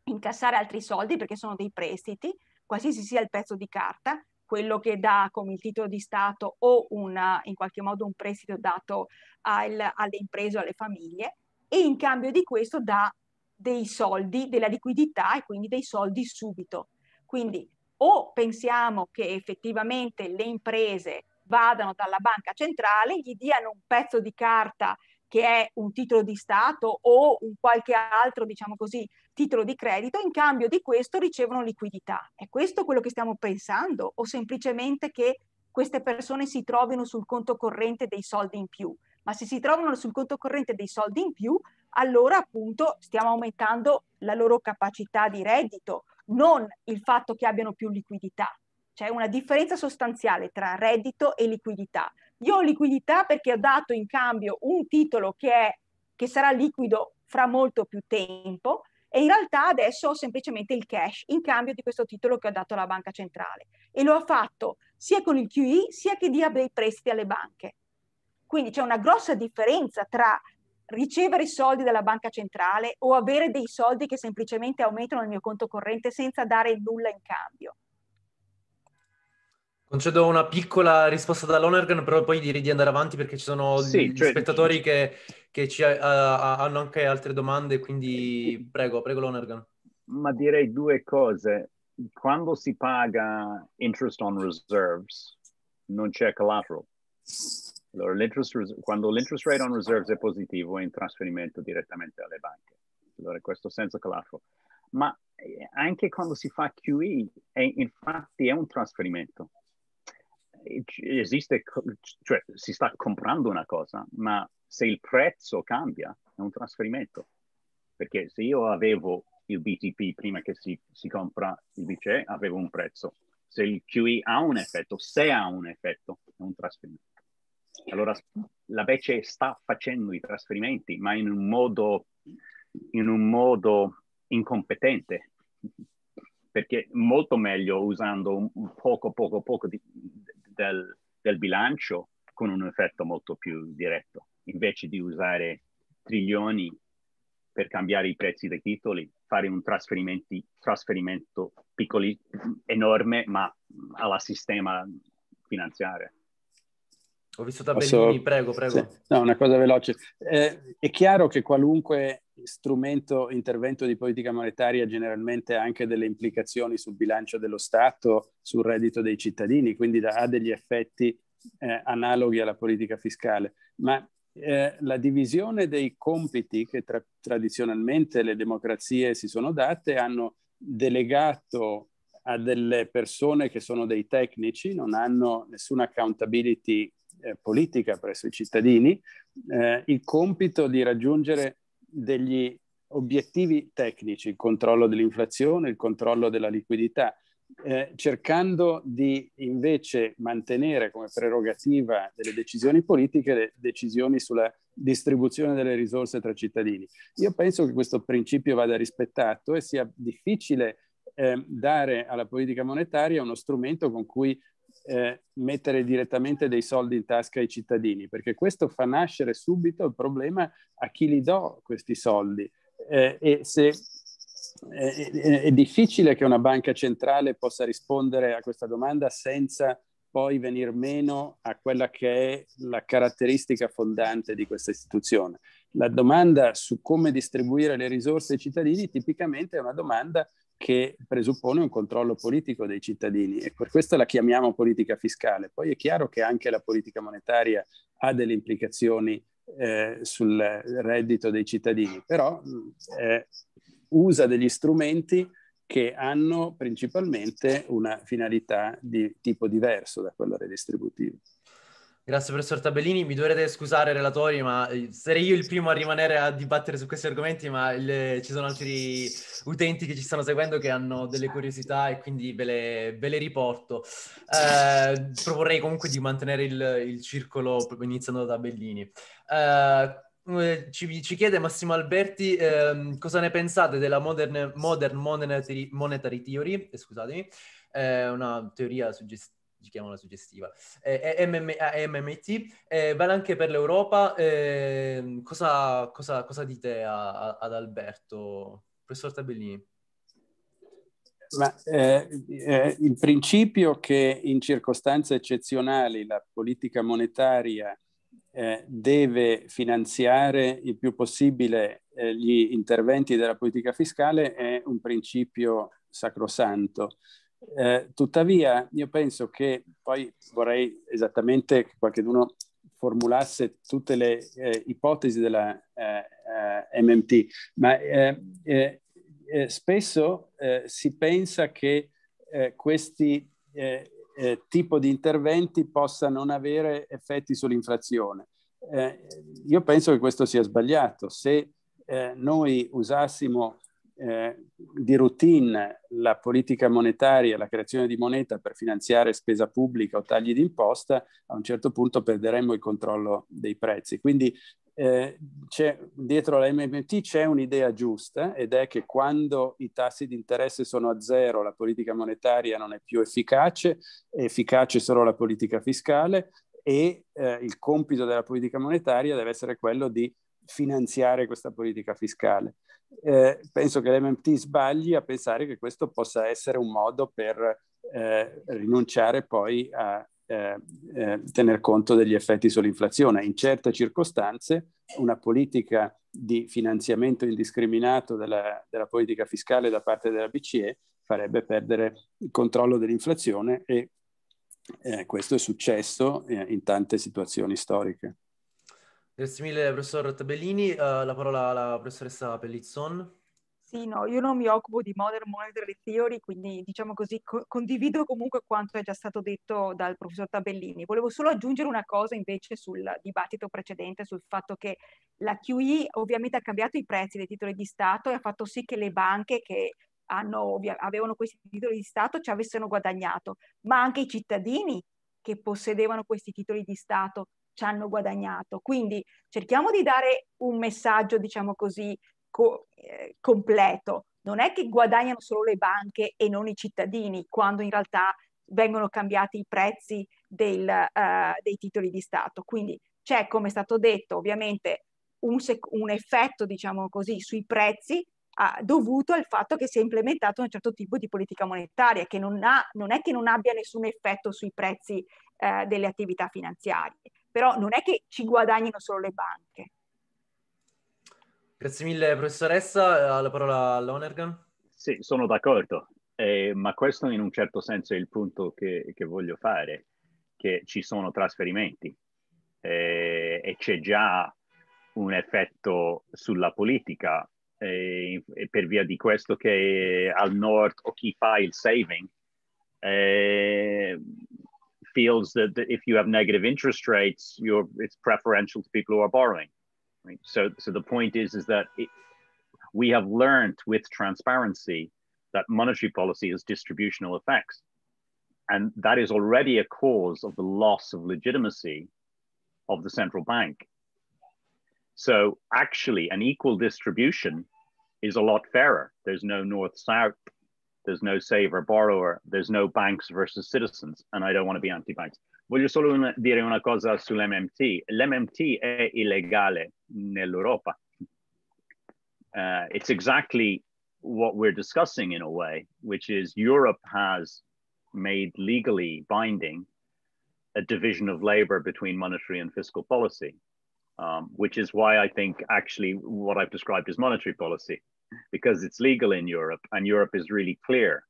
incassare altri soldi perché sono dei prestiti, qualsiasi sia il pezzo di carta, quello che dà come il titolo di Stato o una, in qualche modo un prestito dato al, alle imprese o alle famiglie e in cambio di questo dà dei soldi, della liquidità e quindi dei soldi subito. Quindi o pensiamo che effettivamente le imprese vadano dalla banca centrale, gli diano un pezzo di carta che è un titolo di Stato o un qualche altro, diciamo così, titolo di credito, in cambio di questo ricevono liquidità. È questo quello che stiamo pensando o semplicemente che queste persone si trovino sul conto corrente dei soldi in più? Ma se si trovano sul conto corrente dei soldi in più, allora appunto stiamo aumentando la loro capacità di reddito, non il fatto che abbiano più liquidità. C'è una differenza sostanziale tra reddito e liquidità. Io ho liquidità perché ho dato in cambio un titolo che, è, che sarà liquido fra molto più tempo, e in realtà adesso ho semplicemente il cash in cambio di questo titolo che ho dato alla banca centrale e lo ha fatto sia con il QE sia che dia dei prestiti alle banche. Quindi c'è una grossa differenza tra ricevere i soldi dalla banca centrale o avere dei soldi che semplicemente aumentano nel mio conto corrente senza dare nulla in cambio. Concedo una piccola risposta dall'Onergan, però poi direi di andare avanti perché ci sono sì, gli cioè... spettatori che, che ci, uh, hanno anche altre domande, quindi prego, prego l'Onergan. Ma direi due cose. Quando si paga interest on reserves, non c'è collateral. Allora, l'interest, quando l'interest rate on reserves è positivo, è in trasferimento direttamente alle banche. Allora, in questo senso collateral. Ma eh, anche quando si fa QE, è, infatti è un trasferimento eh, esiste, cioè si sta comprando una cosa, ma se il prezzo cambia è un trasferimento. Perché se io avevo il BTP prima che si, si compra il BCE, avevo un prezzo. Se il QE ha un effetto, se ha un effetto, è un trasferimento. Allora la BCE sta facendo i trasferimenti, ma in un modo, in un modo incompetente, perché molto meglio usando un poco, poco, poco di, del, del bilancio con un effetto molto più diretto, invece di usare trilioni per cambiare i prezzi dei titoli, fare un trasferimento piccoli, enorme, ma alla sistema finanziario. Ho visto da Posso... prego, prego. Sì. No, una cosa veloce. Eh, è chiaro che qualunque strumento intervento di politica monetaria generalmente ha anche delle implicazioni sul bilancio dello Stato, sul reddito dei cittadini, quindi da, ha degli effetti eh, analoghi alla politica fiscale. Ma eh, la divisione dei compiti che tra- tradizionalmente le democrazie si sono date hanno delegato a delle persone che sono dei tecnici, non hanno nessuna accountability eh, politica presso i cittadini, eh, il compito di raggiungere degli obiettivi tecnici, il controllo dell'inflazione, il controllo della liquidità, eh, cercando di invece mantenere come prerogativa delle decisioni politiche le decisioni sulla distribuzione delle risorse tra cittadini. Io penso che questo principio vada rispettato e sia difficile eh, dare alla politica monetaria uno strumento con cui eh, mettere direttamente dei soldi in tasca ai cittadini, perché questo fa nascere subito il problema a chi li do questi soldi. Eh, e se eh, eh, eh, è, difficile che una banca centrale possa rispondere a questa domanda senza poi venir meno a quella che è la caratteristica fondante di questa istituzione. La domanda su come distribuire le risorse ai cittadini tipicamente è una domanda che presuppone un controllo politico dei cittadini e per questo la chiamiamo politica fiscale. Poi è chiaro che anche la politica monetaria ha delle implicazioni eh, sul reddito dei cittadini, però eh, usa degli strumenti che hanno principalmente una finalità di tipo diverso da quella redistributiva. Grazie professor Tabellini, mi dovrete scusare relatori, ma eh, sarei io il primo a rimanere a dibattere su questi argomenti, ma il, ci sono altri utenti che ci stanno seguendo che hanno delle curiosità e quindi ve le, ve le riporto. Eh, proporrei comunque di mantenere il, il circolo iniziando da Tabellini. Eh, eh ci, ci, chiede Massimo Alberti eh, cosa ne pensate della Modern, modern monetary, monetary Theory, eh, scusatemi, eh, una teoria suggestiva la suggestiva, eh, MM, eh, MMT, ah, eh, vale anche per l'Europa. Eh, cosa, cosa, cosa, dite a, a, ad Alberto, professor Tabellini? Ma, eh, eh, il principio che in circostanze eccezionali la politica monetaria deve finanziare il più possibile gli interventi della politica fiscale è un principio sacrosanto. Eh, tuttavia, io penso che poi vorrei esattamente che qualcuno formulasse tutte le eh, ipotesi della eh, eh MMT, ma eh, eh, spesso si pensa che questi tipi di interventi possano non avere effetti sull'inflazione. io penso che questo sia sbagliato. Se noi usassimo eh, di routine la politica monetaria, la creazione di moneta per finanziare spesa pubblica o tagli di imposta, a un certo punto perderemmo il controllo dei prezzi. Quindi eh, dietro la MMT c'è un'idea giusta ed è che quando i tassi di interesse sono a zero la politica monetaria non è più efficace, è efficace solo la politica fiscale e eh, il compito della politica monetaria deve essere quello di finanziare questa politica fiscale eh, penso che l'MMT sbagli a pensare che questo possa essere un modo per eh, rinunciare poi a eh, eh, tener conto degli effetti sull'inflazione. In certe circostanze una politica di finanziamento indiscriminato della, della politica fiscale da parte della BCE farebbe perdere il controllo dell'inflazione e eh, questo è successo eh, in tante situazioni storiche. Grazie mille, professor Tabellini. Uh, la parola alla professoressa Pellizzon. Sì, no, io non mi occupo di Modern Monetary Theory, quindi diciamo così co- condivido comunque quanto è già stato detto dal professor Tabellini. Volevo solo aggiungere una cosa invece sul dibattito precedente, sul fatto che la QE ovviamente ha cambiato i prezzi dei titoli di Stato e ha fatto sì che le banche che hanno, avevano questi titoli di Stato ci avessero guadagnato, ma anche i cittadini che possedevano questi titoli di Stato ci hanno guadagnato. Quindi cerchiamo di dare un messaggio, diciamo così, co- eh, completo. Non è che guadagnano solo le banche e non i cittadini, quando in realtà vengono cambiati i prezzi del, uh, dei titoli di Stato. Quindi c'è, come è stato detto, ovviamente un, sec- un effetto, diciamo così, sui prezzi uh, dovuto al fatto che si è implementato un certo tipo di politica monetaria, che non, ha, non è che non abbia nessun effetto sui prezzi uh, delle attività finanziarie però non è che ci guadagnino solo le banche. Grazie mille professoressa, la parola all'Onergan. Sì, sono d'accordo, eh, ma questo in un certo senso è il punto che, che voglio fare, che ci sono trasferimenti eh, e c'è già un effetto sulla politica eh, per via di questo che al nord o chi fa il saving eh, feels that, that, if you have negative interest rates, you're, it's preferential to people who are borrowing. Right? So, so the point is, is that it, we have learned with transparency that monetary policy has distributional effects. And that is already a cause of the loss of legitimacy of the central bank. So actually, an equal distribution is a lot fairer. There's no north-south there's no saver borrower. There's no banks versus citizens. And I don't want to be anti-banks. Voglio solo dire una cosa sull'MMT. L'MMT è illegale nell'Europa. Uh, it's exactly what we're discussing in a way, which is Europe has made legally binding a division of labor between monetary and fiscal policy, um, which is why I think actually what I've described as monetary policy because it's legal in Europe and Europe is really clear.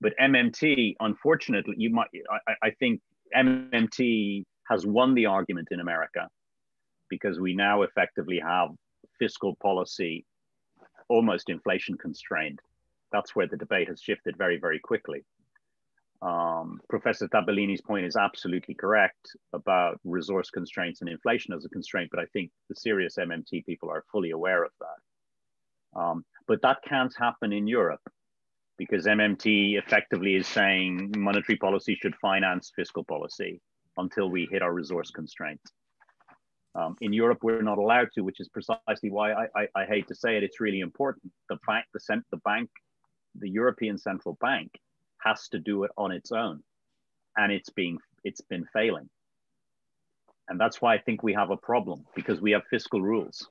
But MMT, unfortunately, you might, I, I think MMT has won the argument in America because we now effectively have fiscal policy almost inflation constrained. That's where the debate has shifted very, very quickly. Um, Professor Tabellini's point is absolutely correct about resource constraints and inflation as a constraint, but I think the serious MMT people are fully aware of that. Um, but that can't happen in Europe because MMT effectively is saying monetary policy should finance fiscal policy until we hit our resource constraints. Um, in Europe, we're not allowed to, which is precisely why I, I, I hate to say it. It's really important. The bank, the, cent, the bank, the European Central Bank has to do it on its own, and it's being it's been failing. And that's why I think we have a problem because we have fiscal rules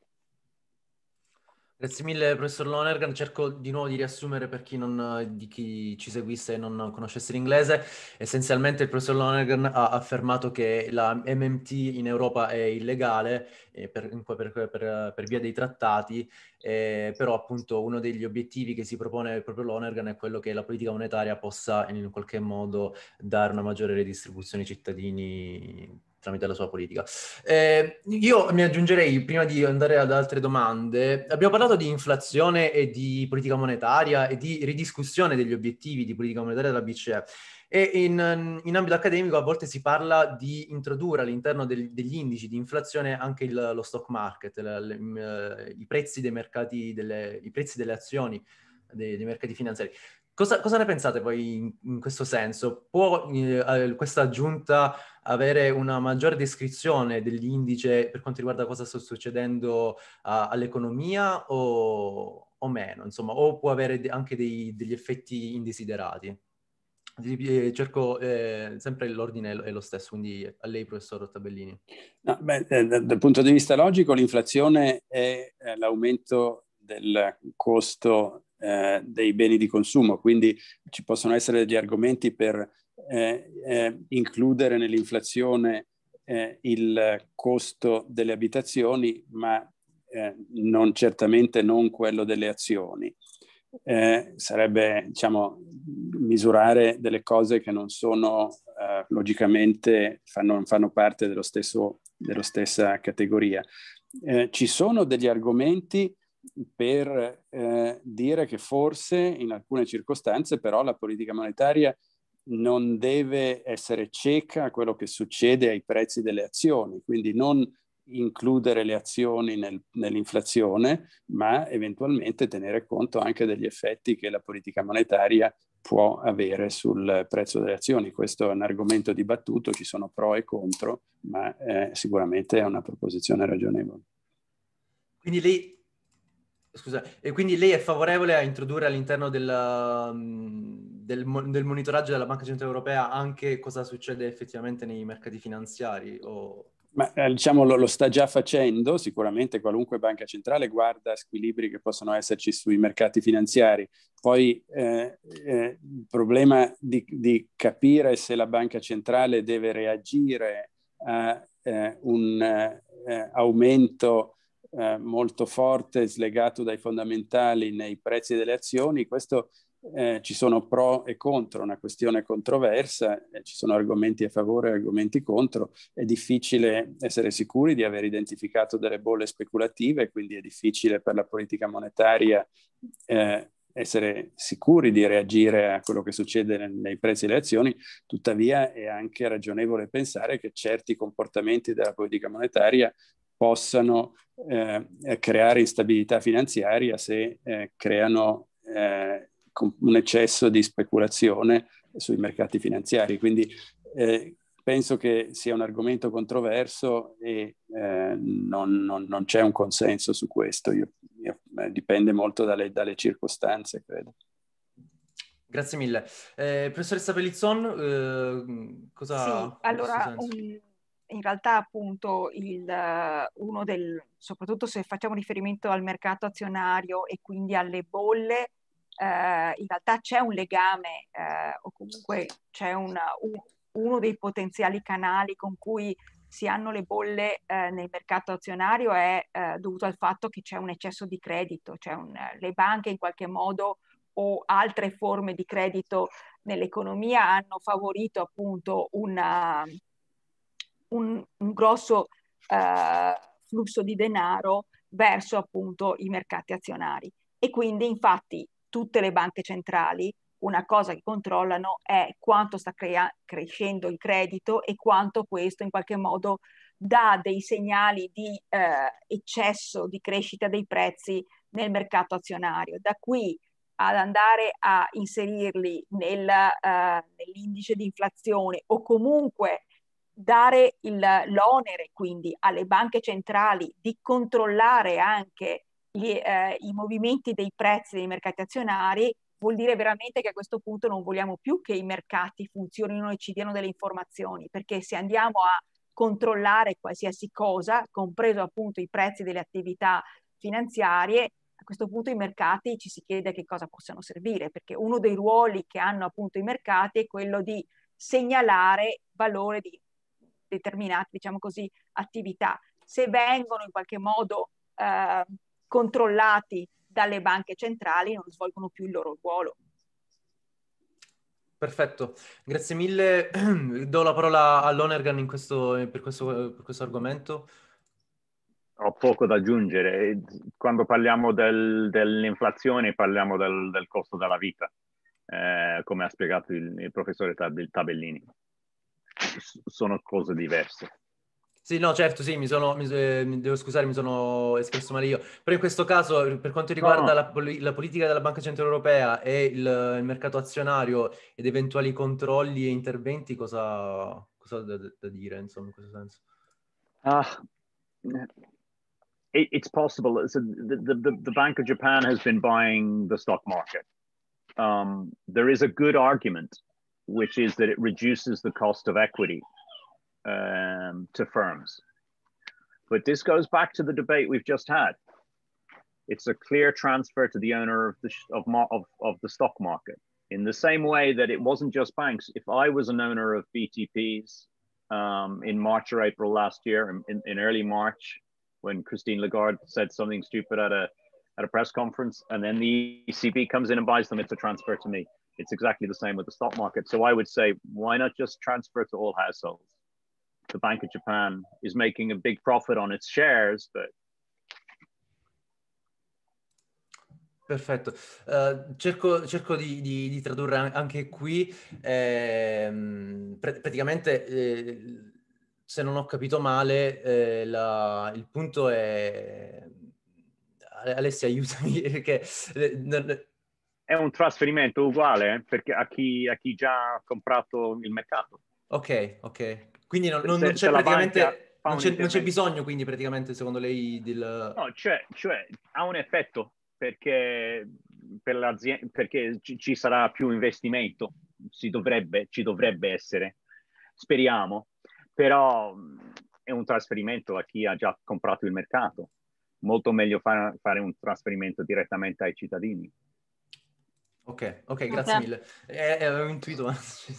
Grazie mille professor Lonergan, cerco di nuovo di riassumere per chi, non, eh, di chi ci seguisse e non conoscesse l'inglese, essenzialmente il professor Lonergan ha affermato che la MMT in Europa è illegale eh, per, per, per, per, via dei trattati, eh, però appunto uno degli obiettivi che si propone proprio Lonergan è quello che la politica monetaria possa in qualche modo dare una maggiore redistribuzione ai cittadini tramite la sua politica. Eh, io mi aggiungerei, prima di andare ad altre domande, abbiamo parlato di inflazione e di politica monetaria e di ridiscussione degli obiettivi di politica monetaria della BCE. E in, in ambito accademico a volte si parla di introdurre all'interno del, degli indici di inflazione anche il, lo stock market, le, le, i prezzi dei mercati, delle, i prezzi delle azioni dei, dei mercati finanziari. Cosa, cosa ne pensate voi in, in questo senso? Può eh, eh, questa aggiunta avere una maggiore descrizione dell'indice per quanto riguarda cosa sta succedendo uh, all'economia o, o, meno, insomma, o può avere anche dei, degli effetti indesiderati? Eh, cerco eh, sempre l'ordine è lo stesso, quindi a lei professor Tabellini. No, beh, eh, dal, dal punto di vista logico l'inflazione è l'aumento del costo eh, dei beni di consumo, quindi ci possono essere degli argomenti per eh, eh, includere nell'inflazione eh, il costo delle abitazioni, ma eh, non, certamente non quello delle azioni. sarebbe, diciamo, misurare delle cose che non sono logicamente, fanno, non fanno parte dello stesso, della stessa categoria. ci sono degli argomenti per eh, dire che forse in alcune circostanze però la politica monetaria non deve essere cieca a quello che succede ai prezzi delle azioni, quindi non includere le azioni nel, nell'inflazione, ma eventualmente tenere conto anche degli effetti che la politica monetaria può avere sul prezzo delle azioni. Questo è un argomento dibattuto, ci sono pro e contro, ma eh, sicuramente è una proposizione ragionevole. Quindi lei Scusa, e quindi lei è favorevole a introdurre all'interno della, del, um, del, monitoraggio della Banca Centrale Europea anche cosa succede effettivamente nei mercati finanziari? O... Ma eh, diciamo lo, lo, sta già facendo, sicuramente qualunque banca centrale guarda squilibri che possono esserci sui mercati finanziari. Poi eh, eh, il problema di, di, capire se la banca centrale deve reagire a eh, un eh, aumento eh, molto forte slegato dai fondamentali nei prezzi delle azioni, questo eh, ci sono pro e contro, una questione controversa, eh, ci sono argomenti a favore e argomenti contro, è difficile essere sicuri di aver identificato delle bolle speculative, quindi è difficile per la politica monetaria eh, essere sicuri di reagire a quello che succede nei prezzi delle azioni, tuttavia è anche ragionevole pensare che certi comportamenti della politica monetaria possano eh, creare instabilità finanziaria se eh, creano eh, un eccesso di speculazione sui mercati finanziari. Quindi eh, penso che sia un argomento controverso e eh, non, non, non, c'è un consenso su questo. Io, io, eh, dipende molto dalle, dalle circostanze, credo. Grazie mille. Eh, professoressa Pellizzon, eh, cosa... Sì, allora, un, um, in realtà appunto il, uno del, soprattutto se facciamo riferimento al mercato azionario e quindi alle bolle, eh, in realtà c'è un legame eh, o comunque c'è una, un, uno dei potenziali canali con cui si hanno le bolle eh, nel mercato azionario è eh, dovuto al fatto che c'è un eccesso di credito, cioè un, le banche in qualche modo o altre forme di credito nell'economia hanno favorito appunto una, un, un grosso eh, flusso di denaro verso appunto i mercati azionari. E quindi infatti tutte le banche centrali una cosa che controllano è quanto sta crea- crescendo il credito e quanto questo in qualche modo dà dei segnali di eh, eccesso di crescita dei prezzi nel mercato azionario. Da qui ad andare a inserirli nel, eh, nell'indice di inflazione o comunque dare il, l'onere quindi alle banche centrali di controllare anche gli, eh, i movimenti dei prezzi dei mercati azionari vuol dire veramente che a questo punto non vogliamo più che i mercati funzionino e ci diano delle informazioni, perché se andiamo a controllare qualsiasi cosa, compreso appunto i prezzi delle attività finanziarie, a questo punto i mercati ci si chiede che cosa possano servire, perché uno dei ruoli che hanno appunto i mercati è quello di segnalare valore di determinate, diciamo così, attività, se vengono in qualche modo eh, controllati dalle banche centrali non svolgono più il loro ruolo. Perfetto, grazie mille. Do la parola all'Onergan questo, per, questo, per questo argomento ho poco da aggiungere. Quando parliamo del, dell'inflazione parliamo del, del, costo della vita, eh, come ha spiegato il, il professore Tabellini sono cose diverse. Sì, no, certo, sì, mi sono, mi, eh, devo scusare, mi sono espresso male io, però in questo caso, per quanto riguarda no. la, la, politica della Banca Centrale Europea e il, il, mercato azionario ed eventuali controlli e interventi, cosa, cosa da, da, dire, insomma, in questo senso? Uh, ah, it, eh, it's possible. So the, the, the, Bank of Japan has been buying the stock market. Um, there is a good argument which is that it reduces the cost of equity um, to firms. But this goes back to the debate we've just had. It's a clear transfer to the owner of the, of, of, of the stock market. In the same way that it wasn't just banks, if I was an owner of BTPs um, in March or April last year, in, in early March, when Christine Lagarde said something stupid at a, at a press conference, and then the ECB comes in and buys them, it's a transfer to me. It's exactly the same with the stock market. So I would say, why not just transfer to all households? The Bank of Japan is making a big profit on its shares, but Perfetto, uh, cerco, cerco di, di, di, tradurre anche qui, eh, pr praticamente eh, se non ho capito male eh, la, il punto è, Alessia aiutami perché eh, è un trasferimento uguale eh, perché a chi, a chi già ha comprato il mercato. Ok, ok. Quindi non, non, se, non c'è praticamente... Non c'è, non c'è, bisogno quindi praticamente secondo lei del... No, cioè, cioè ha un effetto perché, per perché ci, ci, sarà più investimento, dovrebbe, ci dovrebbe essere, speriamo, però mm, è un trasferimento a chi ha già comprato il mercato, molto meglio fa, fare un trasferimento direttamente ai cittadini. Ok, ok, grazie okay. mille. Eh, eh, avevo intuito, ma Scusi,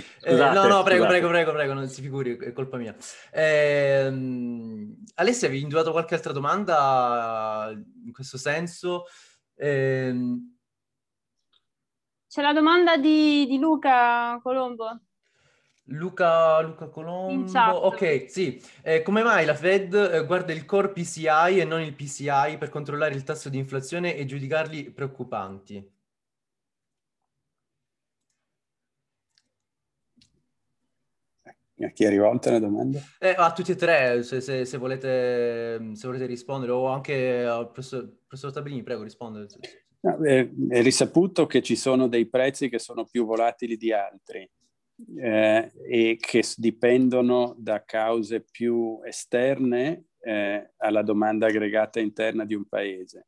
scusate, eh, no, no, prego, prego, prego, prego, non si figuri, è colpa mia. Ehm, Alessia, avevi individuato qualche altra domanda in questo senso? Ehm, C'è la domanda di, di Luca Colombo. Luca, Luca Colombo, ok, sì. Eh, come mai la Fed eh, guarda il core PCI e non il PCI per controllare il tasso di inflazione e giudicarli preoccupanti? A chi è rivolta la domanda? Eh, a tutti e tre, se, se, se, volete, mm, se volete, rispondere, o anche al professor, professor Tabrini, prego, rispondere. No, è, eh, è, risaputo che ci sono dei prezzi che sono più volatili di altri eh, e che dipendono da cause più esterne eh, alla domanda aggregata interna di un paese.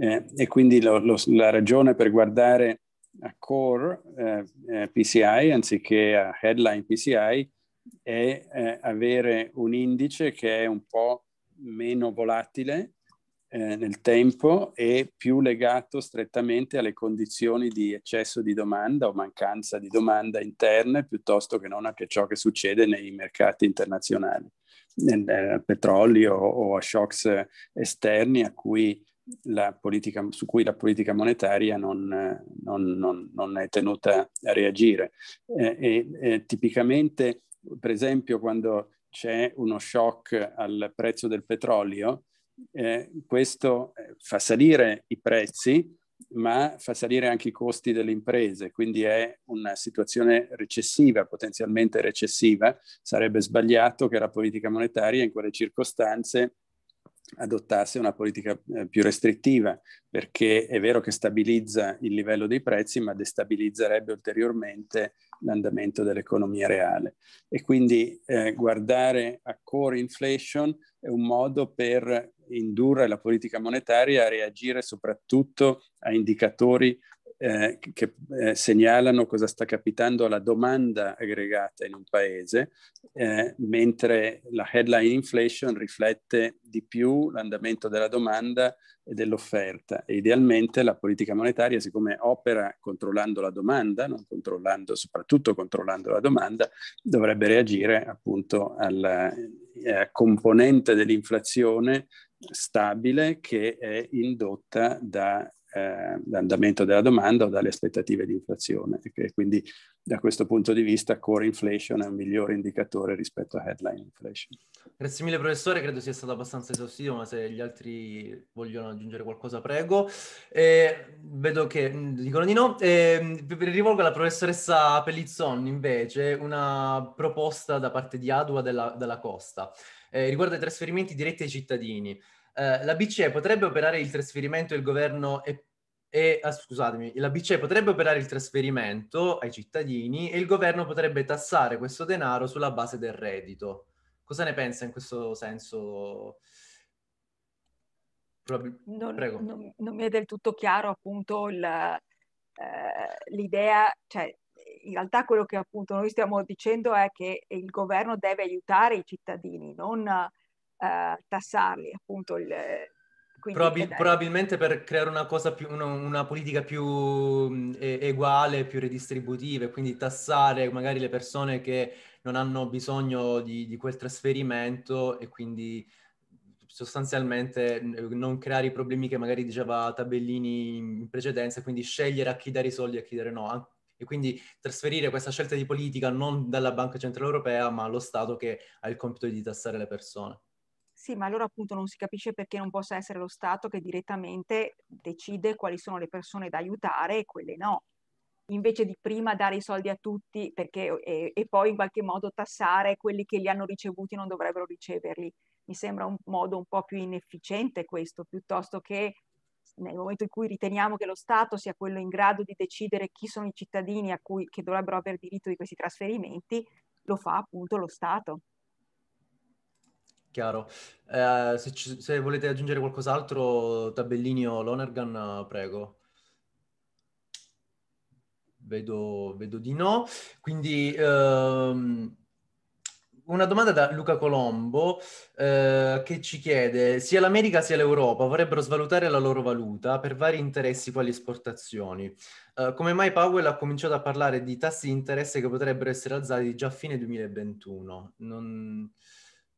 Eh, e quindi lo, lo, la ragione per guardare a core eh, eh PCI anziché a headline PCI è eh, avere un indice che è un po' meno volatile eh, nel tempo e più legato strettamente alle condizioni di eccesso di domanda o mancanza di domanda interna piuttosto che non a che ciò che succede nei mercati internazionali, nel, nel eh, petrolio o a shocks esterni a cui Politica, su cui la politica monetaria non, eh, non, non, non è tenuta a reagire. Eh, e, eh, tipicamente per esempio quando c'è uno shock al prezzo del petrolio, eh, questo eh, fa salire i prezzi, ma fa salire anche i costi delle imprese, quindi è una situazione recessiva, potenzialmente recessiva. Sarebbe sbagliato che la politica monetaria in quelle circostanze adottasse una politica eh, più restrittiva, perché è vero che stabilizza il livello dei prezzi, ma destabilizzerebbe ulteriormente l'andamento dell'economia reale. E quindi eh, guardare a core inflation è un modo per indurre la politica monetaria a reagire soprattutto a indicatori eh, che eh, segnalano cosa sta capitando alla domanda aggregata in un paese, eh, mentre la headline inflation riflette di più l'andamento della domanda e dell'offerta. E idealmente la politica monetaria, siccome opera controllando la domanda, controllando, soprattutto controllando la domanda, dovrebbe reagire appunto alla eh, componente dell'inflazione stabile che è indotta da eh, della domanda o dalle aspettative di inflazione. E quindi da questo punto di vista core inflation è un migliore indicatore rispetto a headline inflation. Grazie mille professore, credo sia stato abbastanza esaustivo, ma se gli altri vogliono aggiungere qualcosa prego. Eh, vedo che mm, dicono di no. Eh, rivolgo alla professoressa Pellizzon invece una proposta da parte di Adua della, della Costa eh, riguardo ai trasferimenti diretti ai cittadini. Eh, la BCE potrebbe operare il trasferimento del governo e, e ah, scusatemi, la BCE potrebbe operare il trasferimento ai cittadini e il governo potrebbe tassare questo denaro sulla base del reddito. Cosa ne pensa in questo senso? Probabil- non, non, non, mi è del tutto chiaro appunto il, eh, l'idea, cioè in realtà quello che appunto noi stiamo dicendo è che il governo deve aiutare i cittadini, non eh, tassarli appunto il, Probabil- probabilmente per creare una, cosa più, una, una politica più eh, uguale, più redistributiva, e quindi tassare magari le persone che non hanno bisogno di, di, quel trasferimento e quindi sostanzialmente non creare i problemi che magari diceva Tabellini in precedenza, quindi scegliere a chi dare i soldi e a chi dare no. E quindi trasferire questa scelta di politica non dalla Banca Centrale Europea, ma allo Stato che ha il compito di tassare le persone. Sì, ma allora appunto non si capisce perché non possa essere lo Stato che direttamente decide quali sono le persone da aiutare e quelle no. Invece di prima dare i soldi a tutti perché, e, e poi in qualche modo tassare quelli che li hanno ricevuti non dovrebbero riceverli. Mi sembra un modo un po' più inefficiente questo, piuttosto che nel momento in cui riteniamo che lo Stato sia quello in grado di decidere chi sono i cittadini cui, che dovrebbero avere diritto di questi trasferimenti, lo fa appunto lo Stato. Chiaro. Eh, se, ci, se, volete aggiungere qualcos'altro, Tabellini o Lonergan, prego. Vedo, vedo di no. Quindi ehm, una domanda da Luca Colombo eh, che ci chiede, sia l'America sia l'Europa vorrebbero svalutare la loro valuta per vari interessi quali esportazioni. Eh, come mai Powell ha cominciato a parlare di tassi di interesse che potrebbero essere alzati già a fine 2021? Non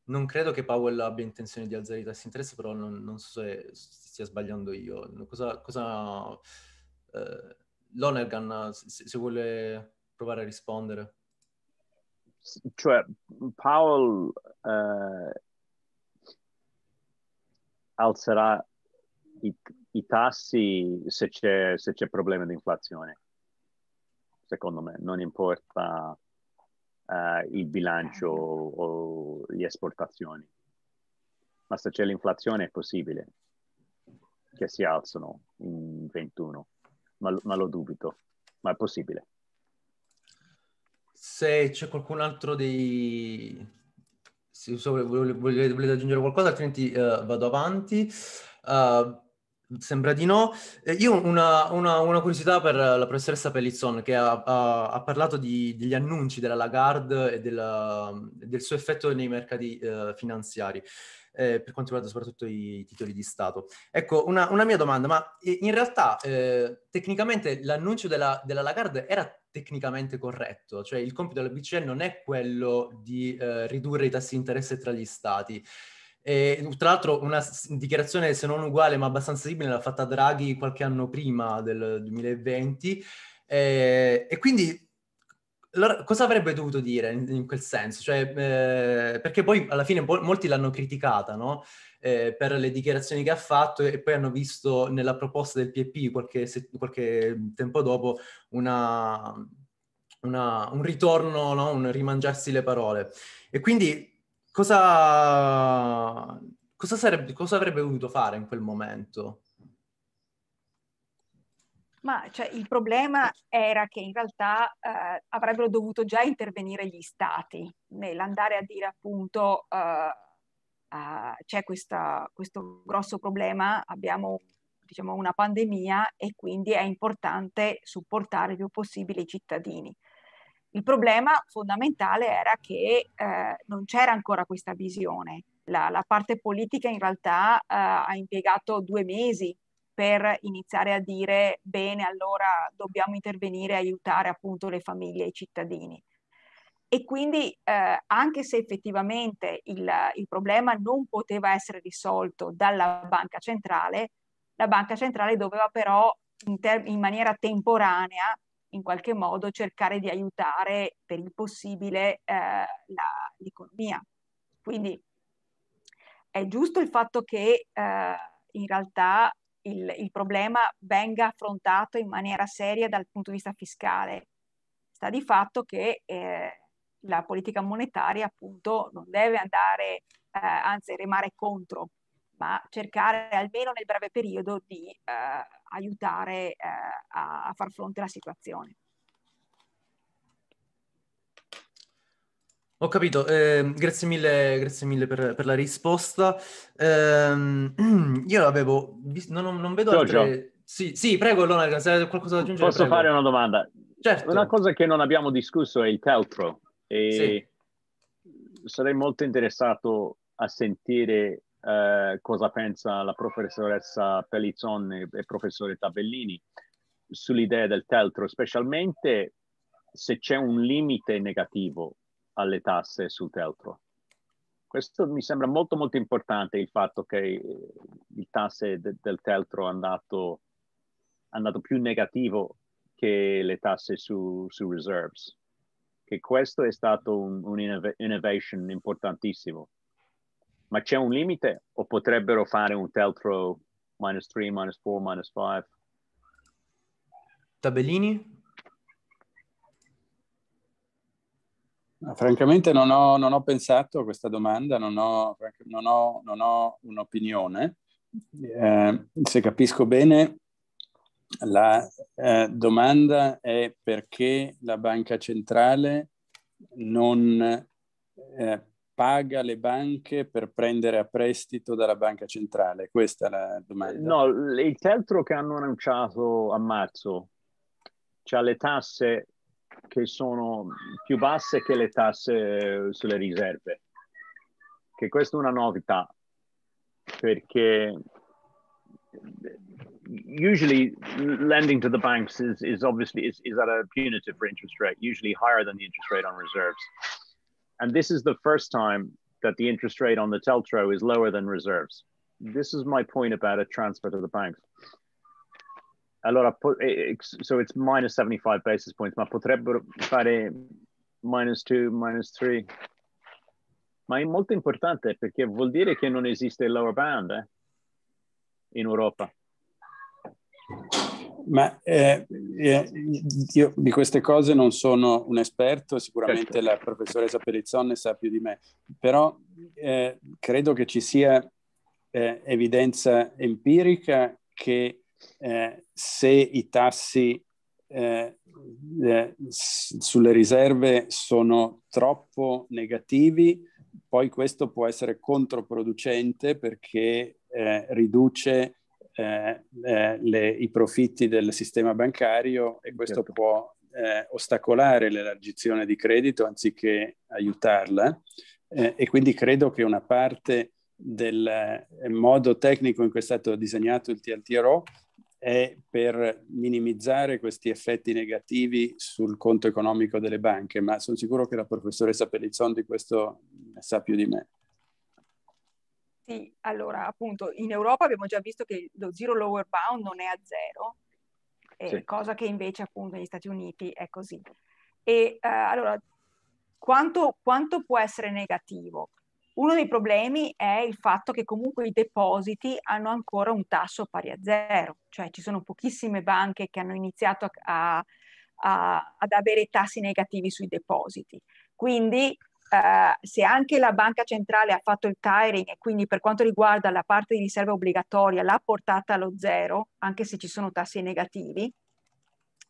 non credo che Powell abbia intenzione di alzare i tassi di interesse, però non, non so se stia sbagliando io. Cosa, cosa eh, Lonergan, se, se, vuole provare a rispondere. Cioè, Powell eh, alzerà i, i, tassi se c'è, se c'è problema di inflazione, secondo me, non importa eh, il bilancio certo. o le esportazioni. Ma se c'è l'inflazione è possibile che si alzano in 21, ma, ma lo dubito, ma è possibile. Se c'è qualcun altro dei... Se volete, volete aggiungere qualcosa, altrimenti uh, vado avanti. Uh, Sembra di no. Eh, io ho una, una, una, curiosità per la professoressa Pellizzon che ha, ha, ha parlato di, degli annunci della Lagarde e della, del suo effetto nei mercati eh, finanziari, eh, per quanto riguarda soprattutto i titoli di Stato. Ecco, una, una mia domanda, ma in realtà eh, tecnicamente l'annuncio della, della, Lagarde era tecnicamente corretto, cioè il compito della BCE non è quello di eh, ridurre i tassi di interesse tra gli Stati, e, tra l'altro una dichiarazione se non uguale ma abbastanza simile l'ha fatta Draghi qualche anno prima del 2020 eh, e quindi allora, cosa avrebbe dovuto dire in, in quel senso? Cioè, eh, perché poi alla fine po- molti l'hanno criticata no? eh, per le dichiarazioni che ha fatto e poi hanno visto nella proposta del PP qualche, se- qualche tempo dopo una, una, un ritorno, no? un rimangiarsi le parole. E quindi cosa, cosa, sarebbe, cosa avrebbe dovuto fare in quel momento? Ma cioè, il problema era che in realtà eh, avrebbero dovuto già intervenire gli stati nell'andare a dire appunto eh, eh, c'è questa, questo grosso problema, abbiamo diciamo, una pandemia e quindi è importante supportare il più possibile i cittadini. Il problema fondamentale era che eh, non c'era ancora questa visione. La, la parte politica in realtà eh, ha impiegato due mesi per iniziare a dire bene, allora dobbiamo intervenire e aiutare appunto le famiglie e i cittadini. E quindi eh, anche se effettivamente il, il, problema non poteva essere risolto dalla banca centrale, la banca centrale doveva però in, ter- in maniera temporanea in qualche modo cercare di aiutare per il possibile eh, la, l'economia. Quindi è giusto il fatto che eh, in realtà il, il, problema venga affrontato in maniera seria dal punto di vista fiscale. Sta di fatto che eh, la politica monetaria appunto non deve andare, eh, anzi remare contro ma cercare almeno nel breve periodo di eh, aiutare eh, a, a far fronte alla situazione. Ho capito, eh, grazie mille, grazie mille per, per la risposta. Eh, io avevo, visto, non, non, vedo Giorgio. altre... Sì, sì, prego Leonardo, se hai qualcosa da aggiungere. Posso prego. fare una domanda? Certo. Una cosa che non abbiamo discusso è il Teltro e sì. sarei molto interessato a sentire eh, cosa pensa la professoressa Pellizzon e il professore Tabellini sull'idea del teltro, specialmente se c'è un limite negativo alle tasse sul teltro. Questo mi sembra molto molto importante il fatto che eh, il tasse de del teltro è andato, è andato, più negativo che le tasse su, su reserves, che questo è stato un, un innovation importantissimo ma c'è un limite o potrebbero fare un teltro minus 3, minus 4, minus 5? Tabellini? No, francamente non ho, non ho, pensato a questa domanda, non ho, non ho, non ho un'opinione. Eh, se capisco bene, la eh, domanda è perché la banca centrale non eh, paga le banche per prendere a prestito dalla banca centrale? Questa è la domanda. No, il teltro che hanno annunciato a marzo ha cioè le tasse che sono più basse che le tasse sulle riserve, che questa è una novità, perché usually lending to the banks is, is obviously is, is at a punitive interest rate, usually higher than the interest rate on reserves. And this is the first time that the interest rate on the Teltro is lower than reserves. This is my point about a transfer to the banks. Allora, eh, eh, so it's minus 75 basis points, ma potrebbero fare minus 2, minus 3. Ma è molto importante perché vuol dire che non esiste lower band eh, in Europa. Ma eh, eh, io di queste cose non sono un esperto, sicuramente certo. la professoressa Perizzon ne sa più di me, però eh, credo che ci sia eh, evidenza empirica che eh, se i tassi eh, sulle riserve sono troppo negativi, poi questo può essere controproducente perché riduce eh, eh, le, i profitti del sistema bancario e questo certo. può eh, ostacolare l'elargizione di credito anziché aiutarla eh, e quindi credo che una parte del eh, modo tecnico in cui è stato disegnato il TLTRO è per minimizzare questi effetti negativi sul conto economico delle banche, ma sono sicuro che la professoressa Pellizzon di questo eh, sa più di me sì, allora appunto in Europa abbiamo già visto che lo zero lower bound non è a zero, eh, sì. cosa che invece appunto negli Stati Uniti è così. E uh, allora, quanto, quanto può essere negativo? Uno dei problemi è il fatto che comunque i depositi hanno ancora un tasso pari a zero, cioè ci sono pochissime banche che hanno iniziato a, a, ad avere tassi negativi sui depositi. Quindi eh, se anche la banca centrale ha fatto il tiring e quindi per quanto riguarda la parte di riserva obbligatoria l'ha portata allo zero, anche se ci sono tassi negativi,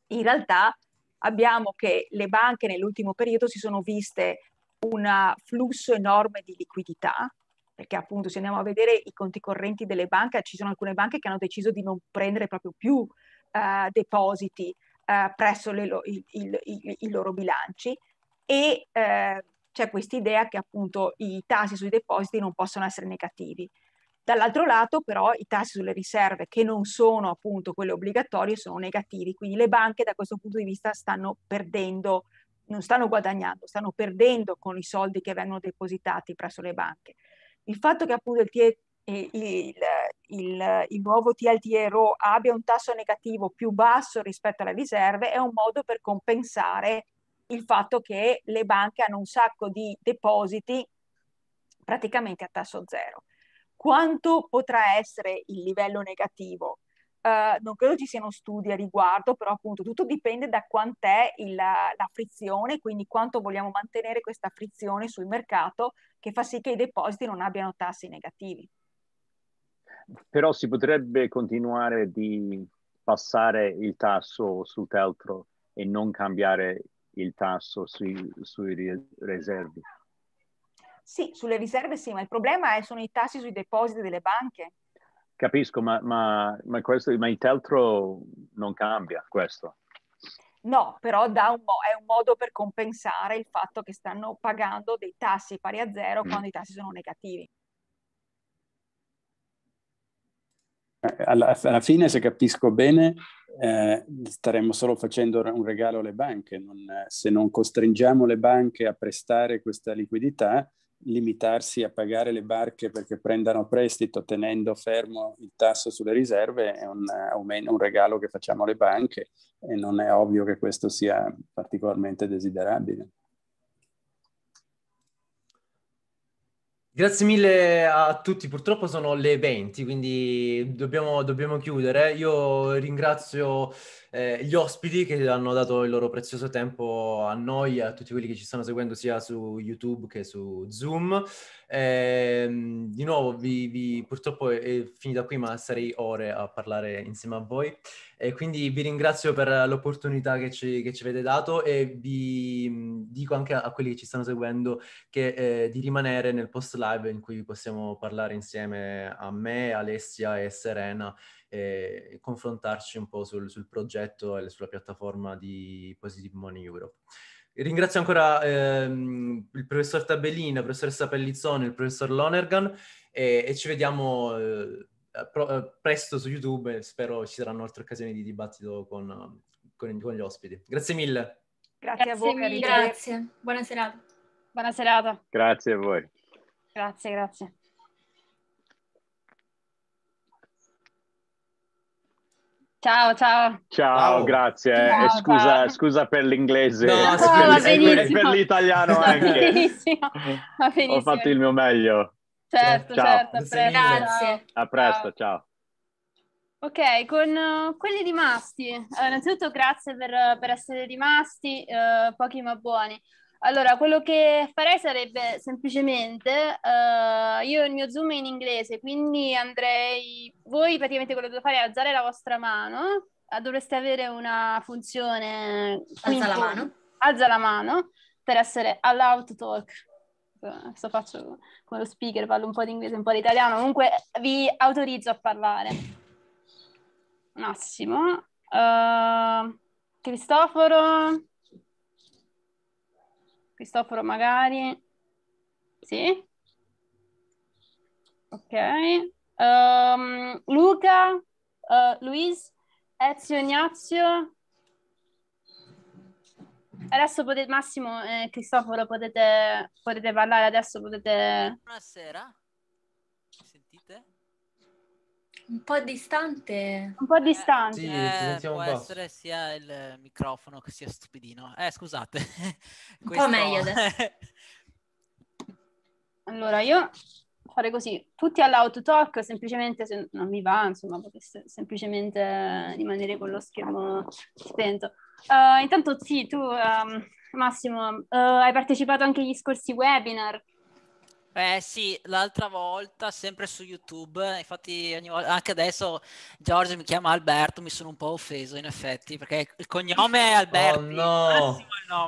in realtà abbiamo che le banche nell'ultimo periodo si sono viste un flusso enorme di liquidità, perché appunto se andiamo a vedere i conti correnti delle banche, ci sono alcune banche che hanno deciso di non prendere proprio più eh, depositi eh, presso le, il, il, il, i loro bilanci e eh, c'è cioè questa idea che appunto i tassi sui depositi non possono essere negativi. Dall'altro lato però i tassi sulle riserve che non sono appunto quelle obbligatorie sono negativi, quindi le banche da questo punto di vista stanno perdendo, non stanno guadagnando, stanno perdendo con i soldi che vengono depositati presso le banche. Il fatto che appunto il, il, il, il nuovo TLTRO abbia un tasso negativo più basso rispetto alle riserve è un modo per compensare il fatto che le banche hanno un sacco di depositi praticamente a tasso zero. Quanto potrà essere il livello negativo? Uh, non credo ci siano studi a riguardo, però appunto tutto dipende da quant'è il, la, la frizione, quindi quanto vogliamo mantenere questa frizione sul mercato che fa sì che i depositi non abbiano tassi negativi. Però si potrebbe continuare di passare il tasso sul teltro e non cambiare il tasso sui, sui riservi. Sì, sulle riserve sì, ma il problema è, sono i tassi sui depositi delle banche. Capisco, ma, ma, ma, questo, ma il teltro non cambia questo. No, però un è un modo per compensare il fatto che stanno pagando dei tassi pari a zero mm. quando i tassi sono negativi. Eh, alla, alla fine, se capisco bene, eh, staremmo solo facendo un regalo alle banche. Non, se non costringiamo le banche a prestare questa liquidità, limitarsi a pagare le barche perché prendano prestito tenendo fermo il tasso sulle riserve è un, aumento, un regalo che facciamo alle banche e non è ovvio che questo sia particolarmente desiderabile. Grazie mille a tutti, purtroppo sono le 20, quindi dobbiamo, dobbiamo chiudere. Io ringrazio eh, gli ospiti che hanno dato il loro prezioso tempo a noi, a tutti quelli che ci stanno seguendo sia su YouTube che su Zoom. Eh, di nuovo, vi, vi, purtroppo è finita qui, ma sarei ore a parlare insieme a voi. E quindi vi ringrazio per l'opportunità che ci, che ci avete dato e vi dico anche a, quelli che ci stanno seguendo che, eh, di rimanere nel post live in cui possiamo parlare insieme a me, Alessia e Serena e confrontarci un po' sul, sul progetto e sulla piattaforma di Positive Money Europe. Ringrazio ancora ehm, il professor Tabellini, la professoressa Pellizzone, il professor Lonergan e, e ci vediamo eh, pro, eh, presto su YouTube. Spero ci saranno altre occasioni di dibattito con, con, con gli ospiti. Grazie mille. Grazie, grazie a voi. Mille, grazie. Buona serata. Buona serata. Grazie a voi. Grazie, grazie. Ciao, ciao. Ciao, ciao. grazie. Ciao, scusa, scusa, per l'inglese no, no, per, e per l'italiano anche. Benissimo. Benissimo. Ho fatto il mio meglio. Certo, ciao. certo. Grazie. A presto, ciao. Ok, con uh, quelli rimasti, uh, innanzitutto grazie per, per essere rimasti, uh, pochi ma buoni. Allora, quello che farei sarebbe semplicemente, uh, io il mio zoom è in inglese, quindi andrei, voi praticamente quello che dovete fare è alzare la vostra mano, eh, dovreste avere una funzione... Alza la mano. Alza la mano per essere all'out talk. Adesso faccio come lo speaker, parlo un po' di inglese, un po' di italiano, comunque vi autorizzo a parlare. Un attimo. Uh, eh, Cristoforo. Cristoforo magari. Sì? Ok. Um, Luca, uh, Luis, Ezio Ignazio. Adesso potete, Massimo e Cristoforo potete, potete parlare, adesso potete... Buonasera. Un po' distante. Un po' distante. Eh, sì, eh, può essere sia il microfono che sia stupidino. Eh, scusate. Un Questo... po' meglio adesso. allora, io fare così. Tutti all'autotalk, semplicemente se non mi va, insomma, potesse semplicemente rimanere con lo schermo spento. Uh, intanto sì, tu um, Massimo, uh, hai partecipato anche agli scorsi webinar. Eh sì, l'altra volta sempre su YouTube, infatti ogni volta, anche adesso Giorgio mi chiama Alberto, mi sono un po' offeso in effetti, perché il cognome è Alberto. Oh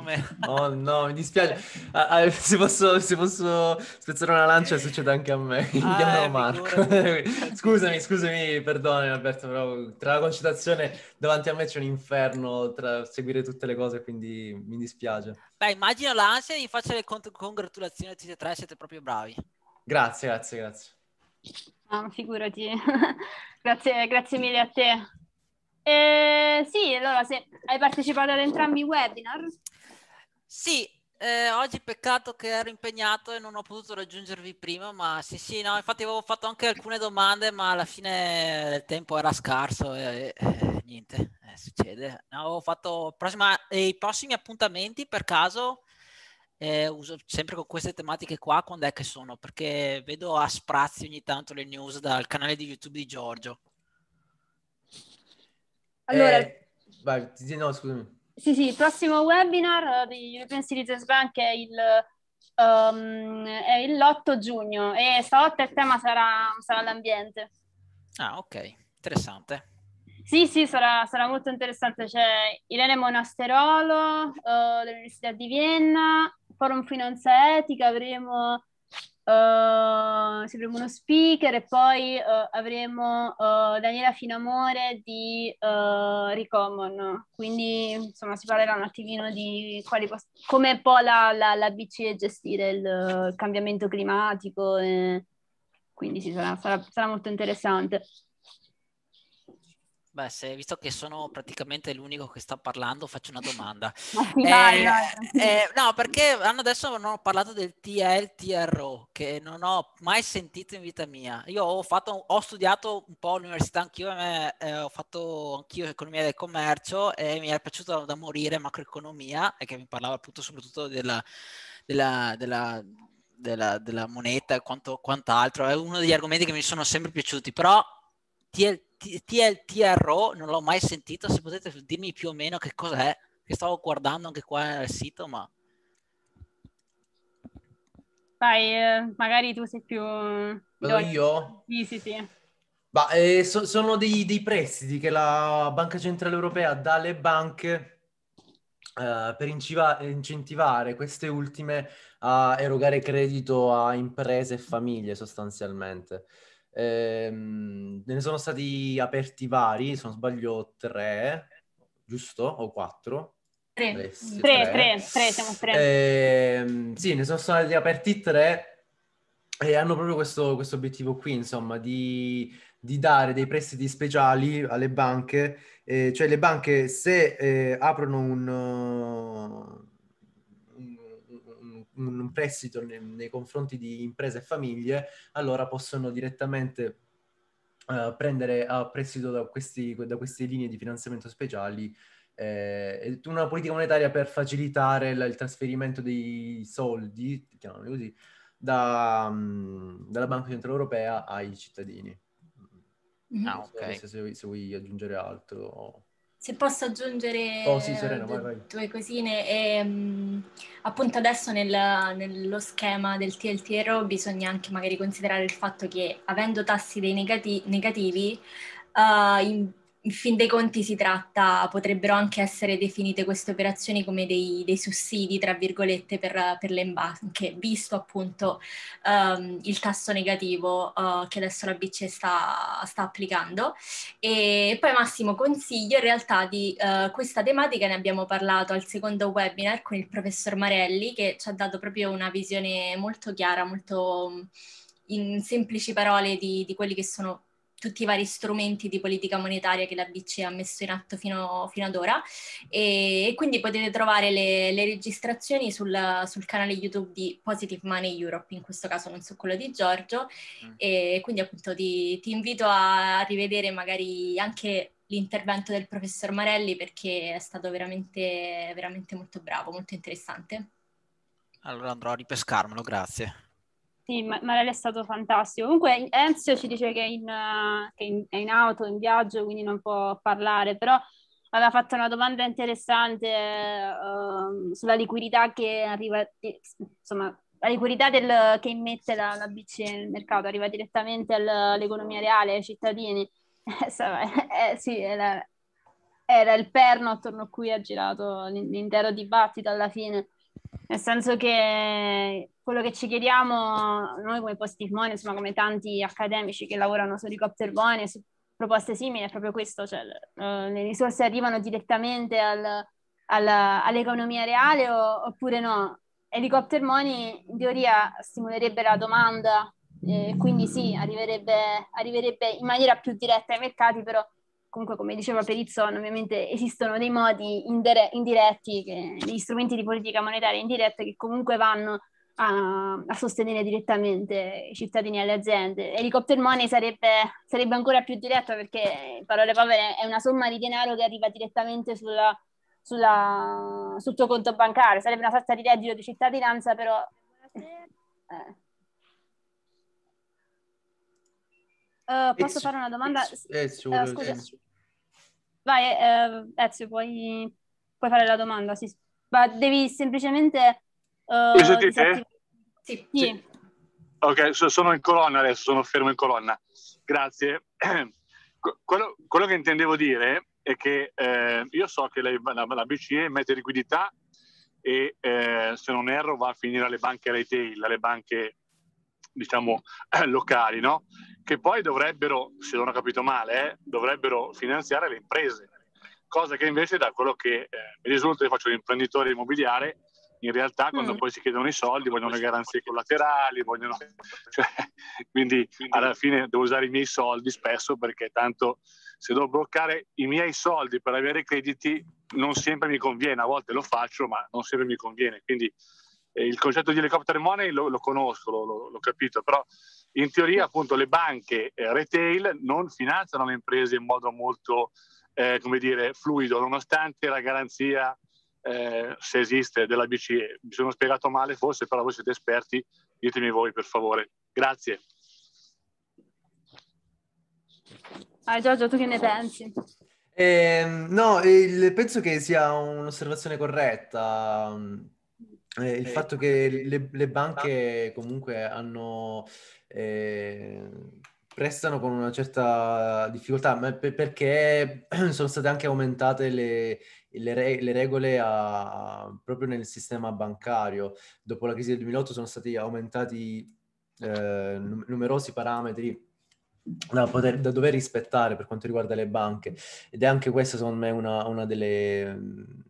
no! Oh no, mi dispiace. Ah, ah, se, posso, se, posso, spezzare una lancia succede anche a me, mi ah, Marco. scusami, scusami, perdoni Alberto, però tra la concitazione davanti a me c'è un inferno tra seguire tutte le cose, quindi mi dispiace. Beh, immagino l'ansia e vi faccio le cont- congratulazioni a tutti e tre, siete proprio bravi. Grazie, grazie, grazie. Ah, figurati. grazie, grazie mille a te. Eh, sì, allora, se hai partecipato ad entrambi i webinar? Sì, eh, oggi peccato che ero impegnato e non ho potuto raggiungervi prima, ma sì, sì, no, infatti avevo fatto anche alcune domande, ma alla fine il tempo era scarso e, e niente, eh, succede. No, fatto prossima, eh, i prossimi appuntamenti per caso eh, uso sempre con queste tematiche qua quando è che sono, perché vedo a sprazzi ogni tanto le news dal canale di YouTube di Giorgio. Allora, eh, vai, no, scusami. Sì, sì, il prossimo webinar eh, di European Citizens Bank è il Um, è l'8 giugno e stavolta il tema sarà, sarà l'ambiente. Ah, ok, interessante. Sì, sì, sarà, sarà molto interessante. C'è Irene Monasterolo uh, dell'Università di Vienna, Forum Finanza Etica, avremo Uh, eh, avremo uno speaker e poi uh, avremo uh, Daniela Finamore di uh, Recommon, quindi insomma si parlerà un attimino di quali poss- come può la, la, la BCE gestire il, il cambiamento climatico, e quindi sì, sarà, sarà, sarà molto interessante. Beh, se, visto che sono praticamente l'unico che sta parlando, faccio una domanda. dai, eh, dai. Eh, no, perché hanno adesso non ho parlato del TLTRO, che non ho mai sentito in vita mia. Io ho, fatto, ho studiato un po' all'università, anch'io eh, eh ho fatto anch'io economia del commercio e mi era piaciuto da morire macroeconomia, e che mi parlava appunto soprattutto della, della, della della, della, moneta e quant'altro, è uno degli argomenti che mi sono sempre piaciuti, però TL, TLTRO, non l'ho mai sentito, se potete dirmi più o meno che cos'è, che stavo guardando anche qua nel sito, ma... Vai, eh, magari tu sei più... Vado io? Sì, sì, sì. Bah, eh, so, sono dei, dei, prestiti che la Banca Centrale Europea dà alle banche eh, per incentivare queste ultime a erogare credito a imprese e famiglie sostanzialmente. Ehm, ne sono stati aperti vari, se non sbaglio tre, giusto? O quattro? Tre, tre, tre, tre, tre, siamo tre. Ehm, sì, ne sono stati aperti tre e hanno proprio questo, questo obiettivo qui, insomma, di, di, dare dei prestiti speciali alle banche, eh, cioè le banche se eh, aprono un... Uh, un prestito nei, nei confronti di imprese e famiglie, allora possono direttamente uh, prendere a prestito da, questi, da, queste linee di finanziamento speciali eh, una politica monetaria per facilitare la, il trasferimento dei soldi, chiamami così, da, um, dalla Banca Centrale Europea ai cittadini. Mm-hmm. Ah, ok. Se, se, vuoi, se vuoi aggiungere altro. Se posso aggiungere oh, sì, Serena, due, vai, vai. due cosine, e, ehm, mh, appunto adesso nel, nello schema del TLTRO bisogna anche magari considerare il fatto che avendo tassi dei negati- negativi, uh, in, in fin dei conti si tratta, potrebbero anche essere definite queste operazioni come dei, dei sussidi, tra virgolette, per, per, le banche, visto appunto um, il tasso negativo uh, che adesso la BCE sta, sta, applicando. E poi Massimo consiglio in realtà di uh, questa tematica, ne abbiamo parlato al secondo webinar con il professor Marelli che ci ha dato proprio una visione molto chiara, molto mm, in semplici parole di, di quelli che sono tutti i vari strumenti di politica monetaria che la BCE ha messo in atto fino, fino ad ora e, e, quindi potete trovare le, le registrazioni sul, sul, canale YouTube di Positive Money Europe, in questo caso non su quello di Giorgio mm. e quindi appunto ti, ti invito a rivedere magari anche l'intervento del professor Marelli perché è stato veramente, veramente molto bravo, molto interessante. Allora andrò a ripescarmelo, grazie. Sì, Marelli è stato fantastico. Comunque Enzio ci dice che, è in, eh, che in, è in auto, in viaggio, quindi non può parlare, però aveva fatto una domanda interessante uh, sulla liquidità che arriva, insomma, la liquidità del, che immette la, la BCE nel mercato arriva direttamente all'economia reale, ai cittadini. eh, sì, era, era, il perno attorno a cui ha girato l'intero dibattito alla fine. Nel senso che quello che ci chiediamo noi come postifmoni, insomma come tanti accademici che lavorano su Helicopter One su proposte simili, è proprio questo, cioè uh, le risorse arrivano direttamente al, al, all'economia reale o, oppure no? Helicopter Money in teoria stimolerebbe la domanda, eh, quindi sì, arriverebbe, arriverebbe in maniera più diretta ai mercati, però comunque come diceva Perizzon, ovviamente esistono dei modi indire- indiretti, che, degli strumenti di politica monetaria indiretta che comunque vanno a, a, sostenere direttamente i cittadini e le aziende. Helicopter money sarebbe, sarebbe ancora più diretto perché, in parole povere, è una somma di denaro che arriva direttamente sulla, sulla, sul tuo conto bancario, sarebbe una sorta di reddito di cittadinanza però... Eh. eh. Eh, posso Ezio, fare una domanda? Ezio, Ezio, uh, Ezio. Vai, uh, Ezio, puoi, puoi, fare la domanda, sì. Ma devi semplicemente... Uh, Mi sentite? Sì. sì. sì. Ok, so, sono in colonna adesso, sono fermo in colonna. Grazie. Quello, quello che intendevo dire è che eh, io so che la, la, la, BCE mette liquidità e eh, se non erro va a finire alle banche retail, alle banche diciamo, eh, locali, no? che poi dovrebbero, se non ho capito male, eh, dovrebbero finanziare le imprese, cosa che invece da quello che eh, mi risulta, io faccio l'imprenditore immobiliare, in realtà quando mm. poi si chiedono i soldi vogliono le garanzie collaterali, vogliono... Cioè, quindi, alla fine devo usare i miei soldi spesso perché tanto se devo bloccare i miei soldi per avere crediti non sempre mi conviene, a volte lo faccio ma non sempre mi conviene. Quindi il concetto di helicopter money lo, lo conosco, l'ho capito, però in teoria appunto le banche eh, retail non finanziano le imprese in modo molto, eh, come dire, fluido, nonostante la garanzia, eh, se esiste, della BCE. Mi sono spiegato male forse, però voi siete esperti, ditemi voi per favore. Grazie. Ah, Giorgio, tu che ne pensi? Ehm, no, il, penso che sia un'osservazione corretta eh, il eh, fatto che le, le, banche esatto. comunque hanno, eh, prestano con una certa difficoltà per, perché sono state anche aumentate le, le, re, le regole a, proprio nel sistema bancario. Dopo la crisi del 2008 sono stati aumentati eh, numerosi parametri da, poter, da, dover rispettare per quanto riguarda le banche ed è anche questa secondo me una, una delle